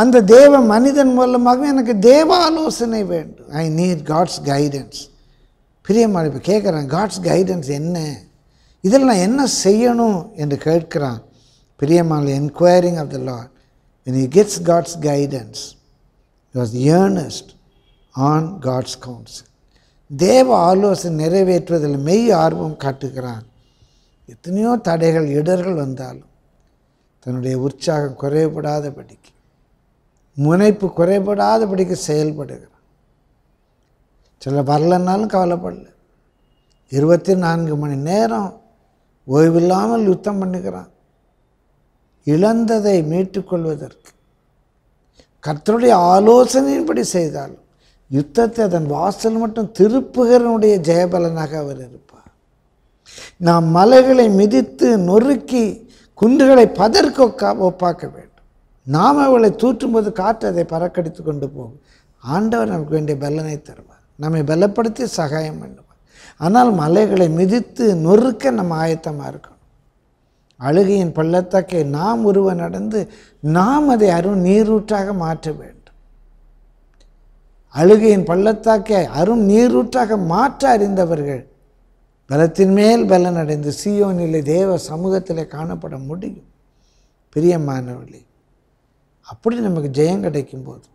அந்த தேவ மனிதன் மூலமாக எனக்கு தேவ ஆலோசனை வேண்டும் ஐ நீட் காட்ஸ் கைடன்ஸ் பிரியம்மாள் இப்போ கேட்குறான் காட்ஸ் கைடன்ஸ் என்ன இதில் நான் என்ன செய்யணும் என்று கேட்கிறான் பிரியம்மாள் enquiring of the lord when he gets God's guidance it was earnest on God's counsel. தேவ ஆலோசனை நிறைவேற்றுவதில் மெய் ஆர்வம் காட்டுகிறான் எத்தனையோ தடைகள் இடர்கள் வந்தாலும் தன்னுடைய உற்சாகம் குறைபடாதபடிக்கு முனைப்பு குறைபடாதபடிக்கு செயல்படுகிறான் சில வரலன்னாலும் கவலைப்படல இருபத்தி நான்கு மணி நேரம் ஓய்வில்லாமல் யுத்தம் பண்ணுகிறான் இழந்ததை மீட்டுக்கொள்வதற்கு கர்த்தருடைய ஆலோசனையின்படி செய்தாலும் யுத்தத்தை அதன் வாசல் மட்டும் திருப்புகிறனுடைய ஜெயபலனாக அவர் இருப்பார் நாம் மலைகளை மிதித்து நொறுக்கி குன்றுகளை பதற்க ஒப்பாக்க வேண்டும் நாம் அவளை தூற்றும்போது காற்று அதை பறக்கடித்து கொண்டு போகும் ஆண்டவர் நமக்கு வேண்டிய பலனை தருவார் நம்மை பலப்படுத்தி சகாயம் பண்ணும் ஆனால் மலைகளை மிதித்து நொறுக்க நம்ம ஆயத்தமாக இருக்கணும் அழுகையின் பள்ளத்தக்கை நாம் உருவ நடந்து நாம் அதை அரும் நீரூற்றாக மாற்ற வேண்டும் அழுகையின் பள்ளத்தாக்கை அரும் நீரூற்றாக மாற்ற அறிந்தவர்கள் பலத்தின் மேல் பலனடைந்து நிலை தேவ சமூகத்தில் காணப்பட முடியும் பிரியமானவர்களே அப்படி நமக்கு ஜெயம் கிடைக்கும் போது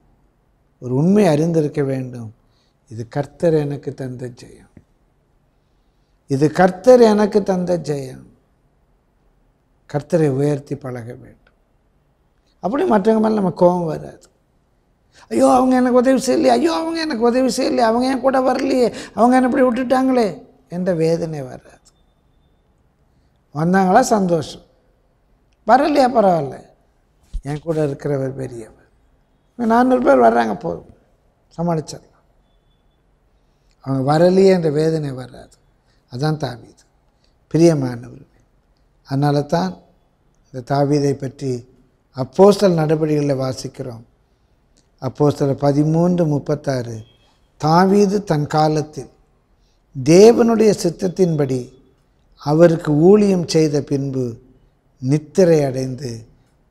ஒரு உண்மை அறிந்திருக்க வேண்டும் இது கர்த்தர் எனக்கு தந்த ஜெயம் இது கர்த்தர் எனக்கு தந்த ஜெயம் கர்த்தரை உயர்த்தி பழக வேண்டும் அப்படி மற்றவங்க மேலே நம்ம கோபம் வராது ஐயோ அவங்க எனக்கு உதவி செய்யலையே ஐயோ அவங்க எனக்கு உதவி செய்யலையே அவங்க என் கூட வரலையே அவங்க என்ன இப்படி விட்டுட்டாங்களே என்ற வேதனை வராது வந்தாங்களா சந்தோஷம் வரலையா பரவாயில்ல என் கூட இருக்கிறவர் பெரியவர் நானூறு பேர் வர்றாங்க போதும் சமாளிச்சார் அவங்க வரலையே என்ற வேதனை வராது அதுதான் தாவீது பிரியமானவர்கள் அதனால தான் இந்த தாவீதை பற்றி அப்போஸ்தல் நடவடிக்கைகளில் வாசிக்கிறோம் அப்போஸ்தல் பதிமூன்று முப்பத்தாறு தாவீது தன் காலத்தில் தேவனுடைய சித்தத்தின்படி அவருக்கு ஊழியம் செய்த பின்பு நித்திரை அடைந்து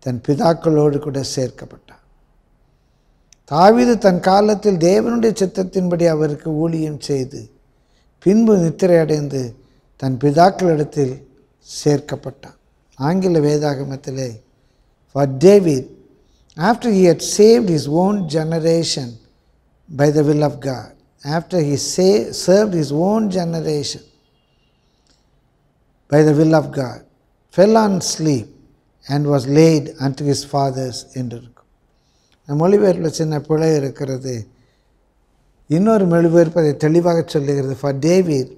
தன் பிதாக்களோடு கூட சேர்க்கப்பட்டார் தாவிது தன் காலத்தில் தேவனுடைய சித்தத்தின்படி அவருக்கு ஊழியம் செய்து பின்பு நித்திரையடைந்து தன் பிதாக்களிடத்தில் சேர்க்கப்பட்டான் ஆங்கில வேதாகமத்திலே for David after he had saved his own generation by the will of God after he say served his own generation by the will of God fell on sleep and was laid and his fathers என்று மொழிபெயர்ப்பில் சின்ன பிழை இருக்கிறது இன்னொரு மொழிபெயர்ப்பு அதை தெளிவாக சொல்லுகிறது for David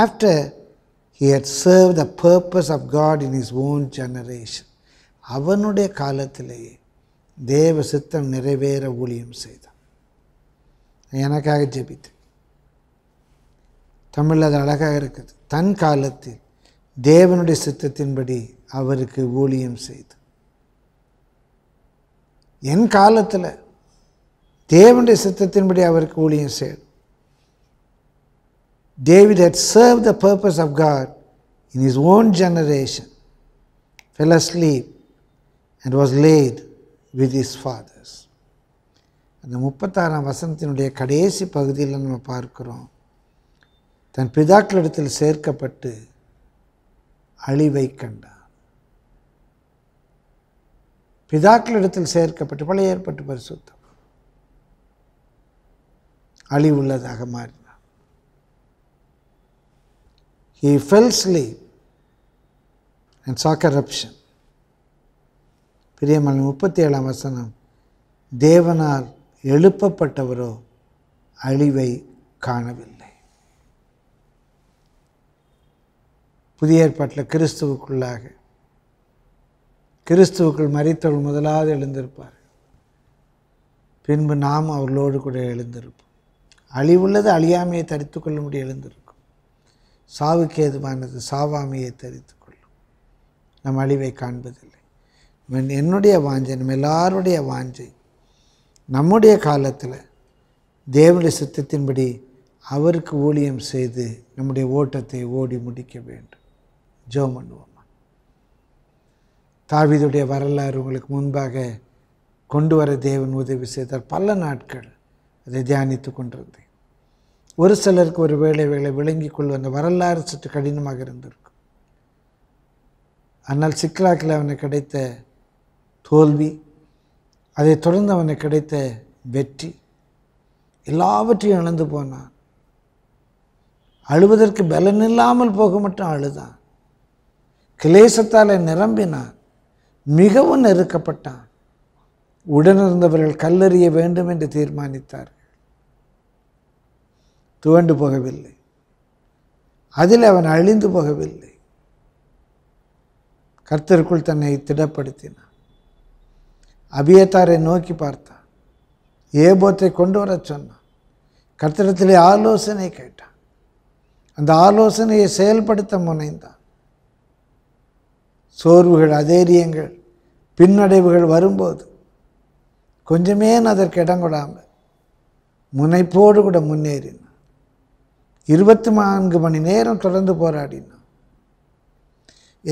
after he had serve the purpose of God in his own generation அவனுடைய காலத்திலேயே தேவ சித்தம் நிறைவேற ஊழியம் செய்தான் எனக்காக ஜெபித்து தமிழ் அது அழகாக இருக்குது தன் காலத்தில் தேவனுடைய சித்தத்தின்படி அவருக்கு ஊழியம் செய்து என் காலத்தில் தேவனுடைய சித்தத்தின்படி அவருக்கு ஊழியம் செய்யும் David had serve the purpose of God in his own generation fell asleep and was laid with his fathers அந்த முப்பத்தாறாம் வசனத்தினுடைய கடைசி பகுதியில் நம்ம பார்க்குறோம் தன் பிதாக்களிடத்தில் சேர்க்கப்பட்டு அழிவை கண்டார் பிதாக்களிடத்தில் சேர்க்கப்பட்டு பழைய ஏற்பட்டு பரிசுத்தம் அழிவுள்ளதாக மாறினார் ஹி ஃபெல்ஸ் லீவ் அண்ட் சா கரப்ஷன் பிரியமன் முப்பத்தி ஏழாம் வசனம் தேவனால் எழுப்பப்பட்டவரோ அழிவை காணவில்லை புதிய ஏற்பாட்டில் கிறிஸ்துவுக்குள்ளாக கிறிஸ்துவுக்குள் மறித்தவள் முதலாவது எழுந்திருப்பார் பின்பு நாம் அவர்களோடு கூட எழுந்திருப்போம் அழிவுள்ளது அழியாமையை தரித்து கொள்ளும்படி எழுந்திருக்கும் சாவுக்கு ஏதுவானது சாவாமையை தரித்து கொள்ளும் நம் அழிவை காண்பதில்லை என்னுடைய வாஞ்சை நம்ம எல்லாருடைய வாஞ்சை நம்முடைய காலத்தில் தேவனுடைய சித்தத்தின்படி அவருக்கு ஊழியம் செய்து நம்முடைய ஓட்டத்தை ஓடி முடிக்க வேண்டும் ஜோ பண்ணுவோம் தாவிதுடைய வரலாறு உங்களுக்கு முன்பாக கொண்டு வர தேவன் உதவி செய்தார் பல நாட்கள் அதை தியானித்து கொண்டிருந்தேன் ஒரு சிலருக்கு ஒரு வேலை வேலை விளங்கி கொள்வது அந்த வரலாறு சற்று கடினமாக இருந்திருக்கும் ஆனால் சிக்கலாக்கில் அவனை கிடைத்த தோல்வி அதை தொடர்ந்து அவனை கிடைத்த வெற்றி எல்லாவற்றையும் இழந்து போனான் அழுவதற்கு பலன் இல்லாமல் போக மட்டும் அழுதான் கிளேசத்தால் நிரம்பினான் மிகவும் நெருக்கப்பட்டான் உடனிருந்தவர்கள் கல்லறிய வேண்டும் என்று தீர்மானித்தார்கள் துவண்டு போகவில்லை அதில் அவன் அழிந்து போகவில்லை கர்த்தருக்குள் தன்னை திடப்படுத்தினான் அபியத்தாரை நோக்கி பார்த்தான் ஏபோத்தை கொண்டு வர சொன்னான் கர்த்தரத்திலே ஆலோசனை கேட்டான் அந்த ஆலோசனையை செயல்படுத்த முனைந்தான் சோர்வுகள் அதேரியங்கள் பின்னடைவுகள் வரும்போது கொஞ்சமே அதற்கு இடம் கொடாமல் முனைப்போடு கூட முன்னேறினான் இருபத்தி நான்கு மணி நேரம் தொடர்ந்து போராடினான்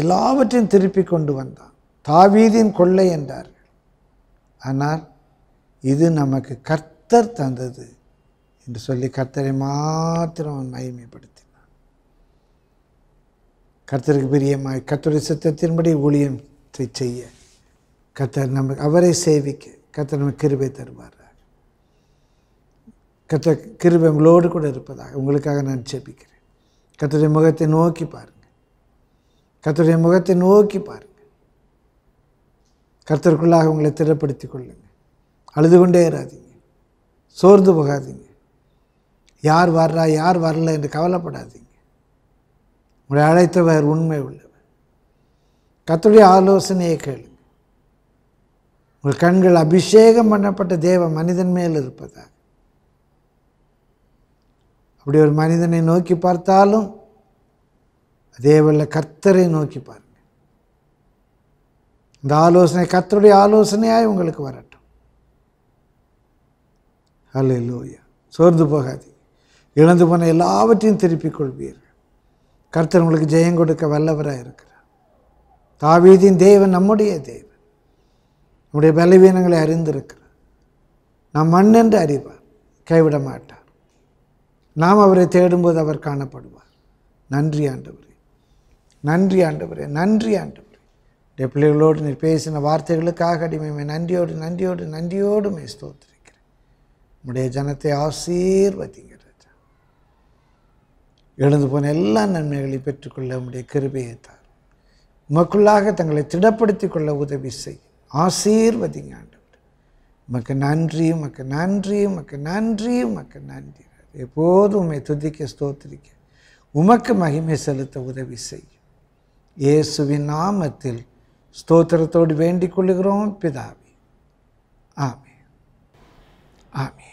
எல்லாவற்றையும் திருப்பி கொண்டு வந்தான் தாவீதின் கொள்ளை என்றார்கள் ஆனால் இது நமக்கு கர்த்தர் தந்தது என்று சொல்லி கர்த்தரை மாத்திரம் அவன் மகிமைப்படுத்தினான் கர்த்தருக்கு பிரியமாய் கர்த்தருடைய சித்தத்தின்படி ஊழியம் செய்ய கத்தர் நம்ம அவரை சேவிக்க கத்தர் நமக்கு கிருபை தருவார் கத்த கிருபை உங்களோடு கூட இருப்பதாக உங்களுக்காக நான் சேபிக்கிறேன் கத்தருடைய முகத்தை நோக்கி பாருங்கள் கத்தருடைய முகத்தை நோக்கி பாருங்கள் கத்தருக்குள்ளாக உங்களை திறப்படுத்தி கொள்ளுங்கள் அழுது கொண்டே இராதீங்க சோர்ந்து போகாதீங்க யார் வர்றா யார் வரல என்று கவலைப்படாதீங்க உங்களை அழைத்தவர் உண்மை உள்ளவர் கத்தருடைய ஆலோசனையை கேளுங்க உங்கள் கண்கள் அபிஷேகம் பண்ணப்பட்ட தேவ மனிதன் மேல் இருப்பதா அப்படி ஒரு மனிதனை நோக்கி பார்த்தாலும் அதே கர்த்தரை நோக்கி பாருங்கள் இந்த ஆலோசனை கர்த்தருடைய ஆலோசனையாய் உங்களுக்கு வரட்டும் அல்ல லோயா சோர்ந்து போகாது இழந்து போன எல்லாவற்றையும் திருப்பிக் கொள்வீர்கள் கர்த்தர் உங்களுக்கு ஜெயம் கொடுக்க வல்லவராக இருக்கிறார் தாவீதின் தேவன் நம்முடைய தேவன் நம்முடைய பலவீனங்களை அறிந்திருக்கிறார் நாம் மண் என்று அறிவார் கைவிட மாட்டார் நாம் அவரை தேடும்போது அவர் காணப்படுவார் நன்றி ஆண்டவரே நன்றி ஆண்டவரே நன்றி ஆண்டவரே என் பிள்ளைகளோடு நீ பேசின வார்த்தைகளுக்காக அடிமையுமே நன்றியோடு நன்றியோடு நன்றியோடு மே ஸ்தோத்திருக்கிறேன் நம்முடைய ஜனத்தை ஆசீர்வதிங்க எழுந்து போன எல்லா நன்மைகளையும் பெற்றுக்கொள்ள உடைய கிருபையை தார் உமக்குள்ளாக தங்களை திடப்படுத்திக் கொள்ள உதவி செய் ஆசீர்வதிங்க ஆண்டவர் உமக்கு நன்றி உமக்கு நன்றி உமக்கு நன்றி உமக்கு நன்றி எப்போதும் உண்மை துதிக்க ஸ்தோத்திரிக்க உமக்கு மகிமை செலுத்த உதவி செய்யும் இயேசுவின் நாமத்தில் ஸ்தோத்திரத்தோடு வேண்டிக் கொள்ளுகிறோம் பிதாவி ஆமே ஆமே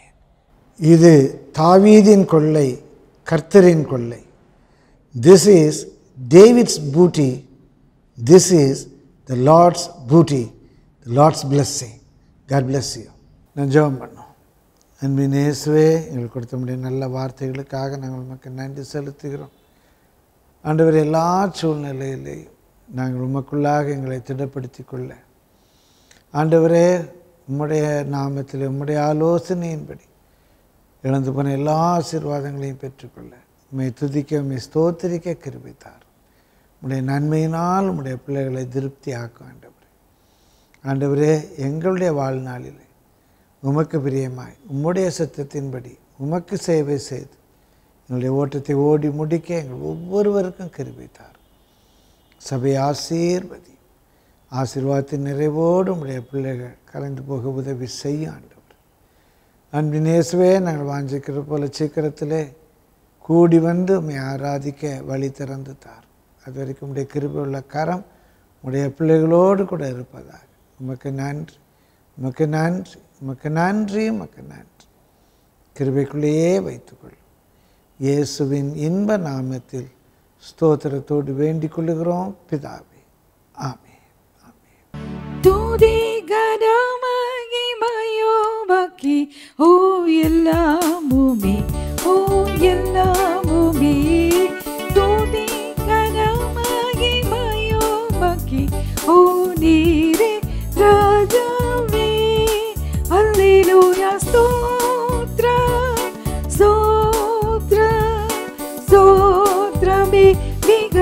இது தாவீதின் கொள்ளை கர்த்தரின் கொள்ளை this is David's booty this is the lord's booty lord's blessing God bless you நான் ஜபம் பண்ணோம் அன்பின் நேசுவே எங்களுக்கு கொடுத்த முடிய நல்ல வார்த்தைகளுக்காக நாங்கள் உமக்கு நன்றி செலுத்துகிறோம் ஆண்டவர் எல்லா சூழ்நிலையிலேயும் நாங்கள் உமக்குள்ளாக எங்களை திடப்படுத்தி கொள்ள ஆண்டவரே உம்முடைய நாமத்தில் உம்முடைய ஆலோசனையின்படி இழந்து போன எல்லா ஆசீர்வாதங்களையும் பெற்றுக்கொள்ள உண்மை துதிக்க உண்மை ஸ்தோத்திரிக்க கிருபித்தார் உடைய நன்மையினால் உடைய பிள்ளைகளை திருப்தி ஆக்க வேண்டும் ஆண்டவரே எங்களுடைய வாழ்நாளில் உமக்கு பிரியமாய் உம்முடைய சத்தத்தின்படி உமக்கு சேவை செய்து எங்களுடைய ஓட்டத்தை ஓடி முடிக்க எங்கள் ஒவ்வொருவருக்கும் கிருபித்தார் சபை ஆசீர்வதி ஆசீர்வாதத்தின் நிறைவோடு உங்களுடைய பிள்ளைகள் கலந்து போக உதவி செய்ய ஆண்டவர் அன்பின் இயேசுவே நாங்கள் வாஞ்சிக்கிற போல சீக்கிரத்திலே கூடி வந்து உண்மை ஆராதிக்க வழி திறந்து தார் அது வரைக்கும் உடைய கிருபையுள்ள கரம் உடைய பிள்ளைகளோடு கூட இருப்பதாக உமக்கு நன்றி உமக்கு நன்றி உமக்கு நன்றி உமக்கு நன்றி கிருபைக்குள்ளேயே வைத்துக்கொள் இயேசுவின் இன்ப நாமத்தில் ஸ்தோத்திரத்தோடு வேண்டிக் கொள்ளுகிறோம் பிதாவே ஆமே ஆமே தூதி கனமாகி கனமகிமயோமக்கி ஓ எல்லா பூமி ஓ எல்லா பூமி தூதி கனமாகி கனமகிமயோமக்கி ஓ நீ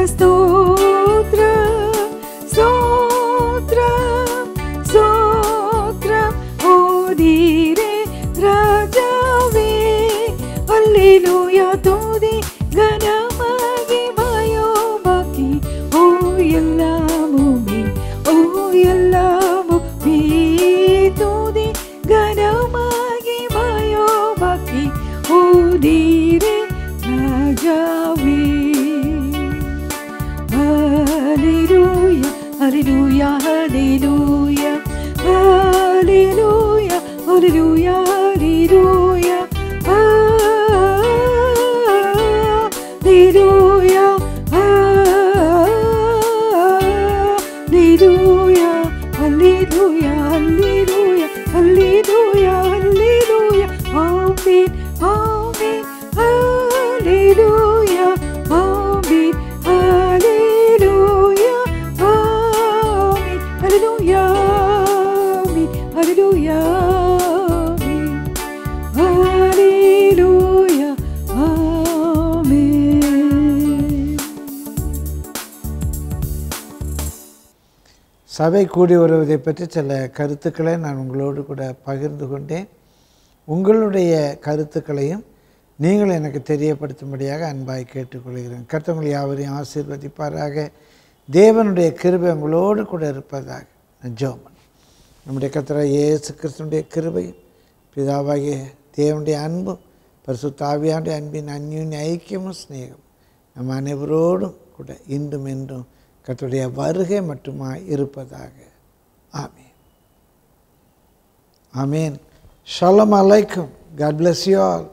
eres tú. சபை கூடி வருவதை பற்றி சில கருத்துக்களை நான் உங்களோடு கூட பகிர்ந்து கொண்டேன் உங்களுடைய கருத்துக்களையும் நீங்கள் எனக்கு தெரியப்படுத்தும்படியாக அன்பாய் கேட்டுக்கொள்கிறேன் கருத்தவங்கள் யாவரையும் ஆசீர்வதிப்பாராக தேவனுடைய கிருபை உங்களோடு கூட இருப்பதாக ஜோமன் நம்முடைய கத்திர இயேசு கிறிஸ்தனுடைய கிருபையும் பிதாவாகிய தேவனுடைய அன்பும் பரிசு தாவியானுடைய அன்பின் அந்யூன் ஐக்கியமும் ஸ்நேகம் நம் அனைவரோடும் கூட இன்றும் என்றும் கத்துடைய வருகை மட்டுமாய் இருப்பதாக ஆமீன் ஆமீன் ஷலம் அலைக்கும் காட் பிளஸ் யூ ஆல்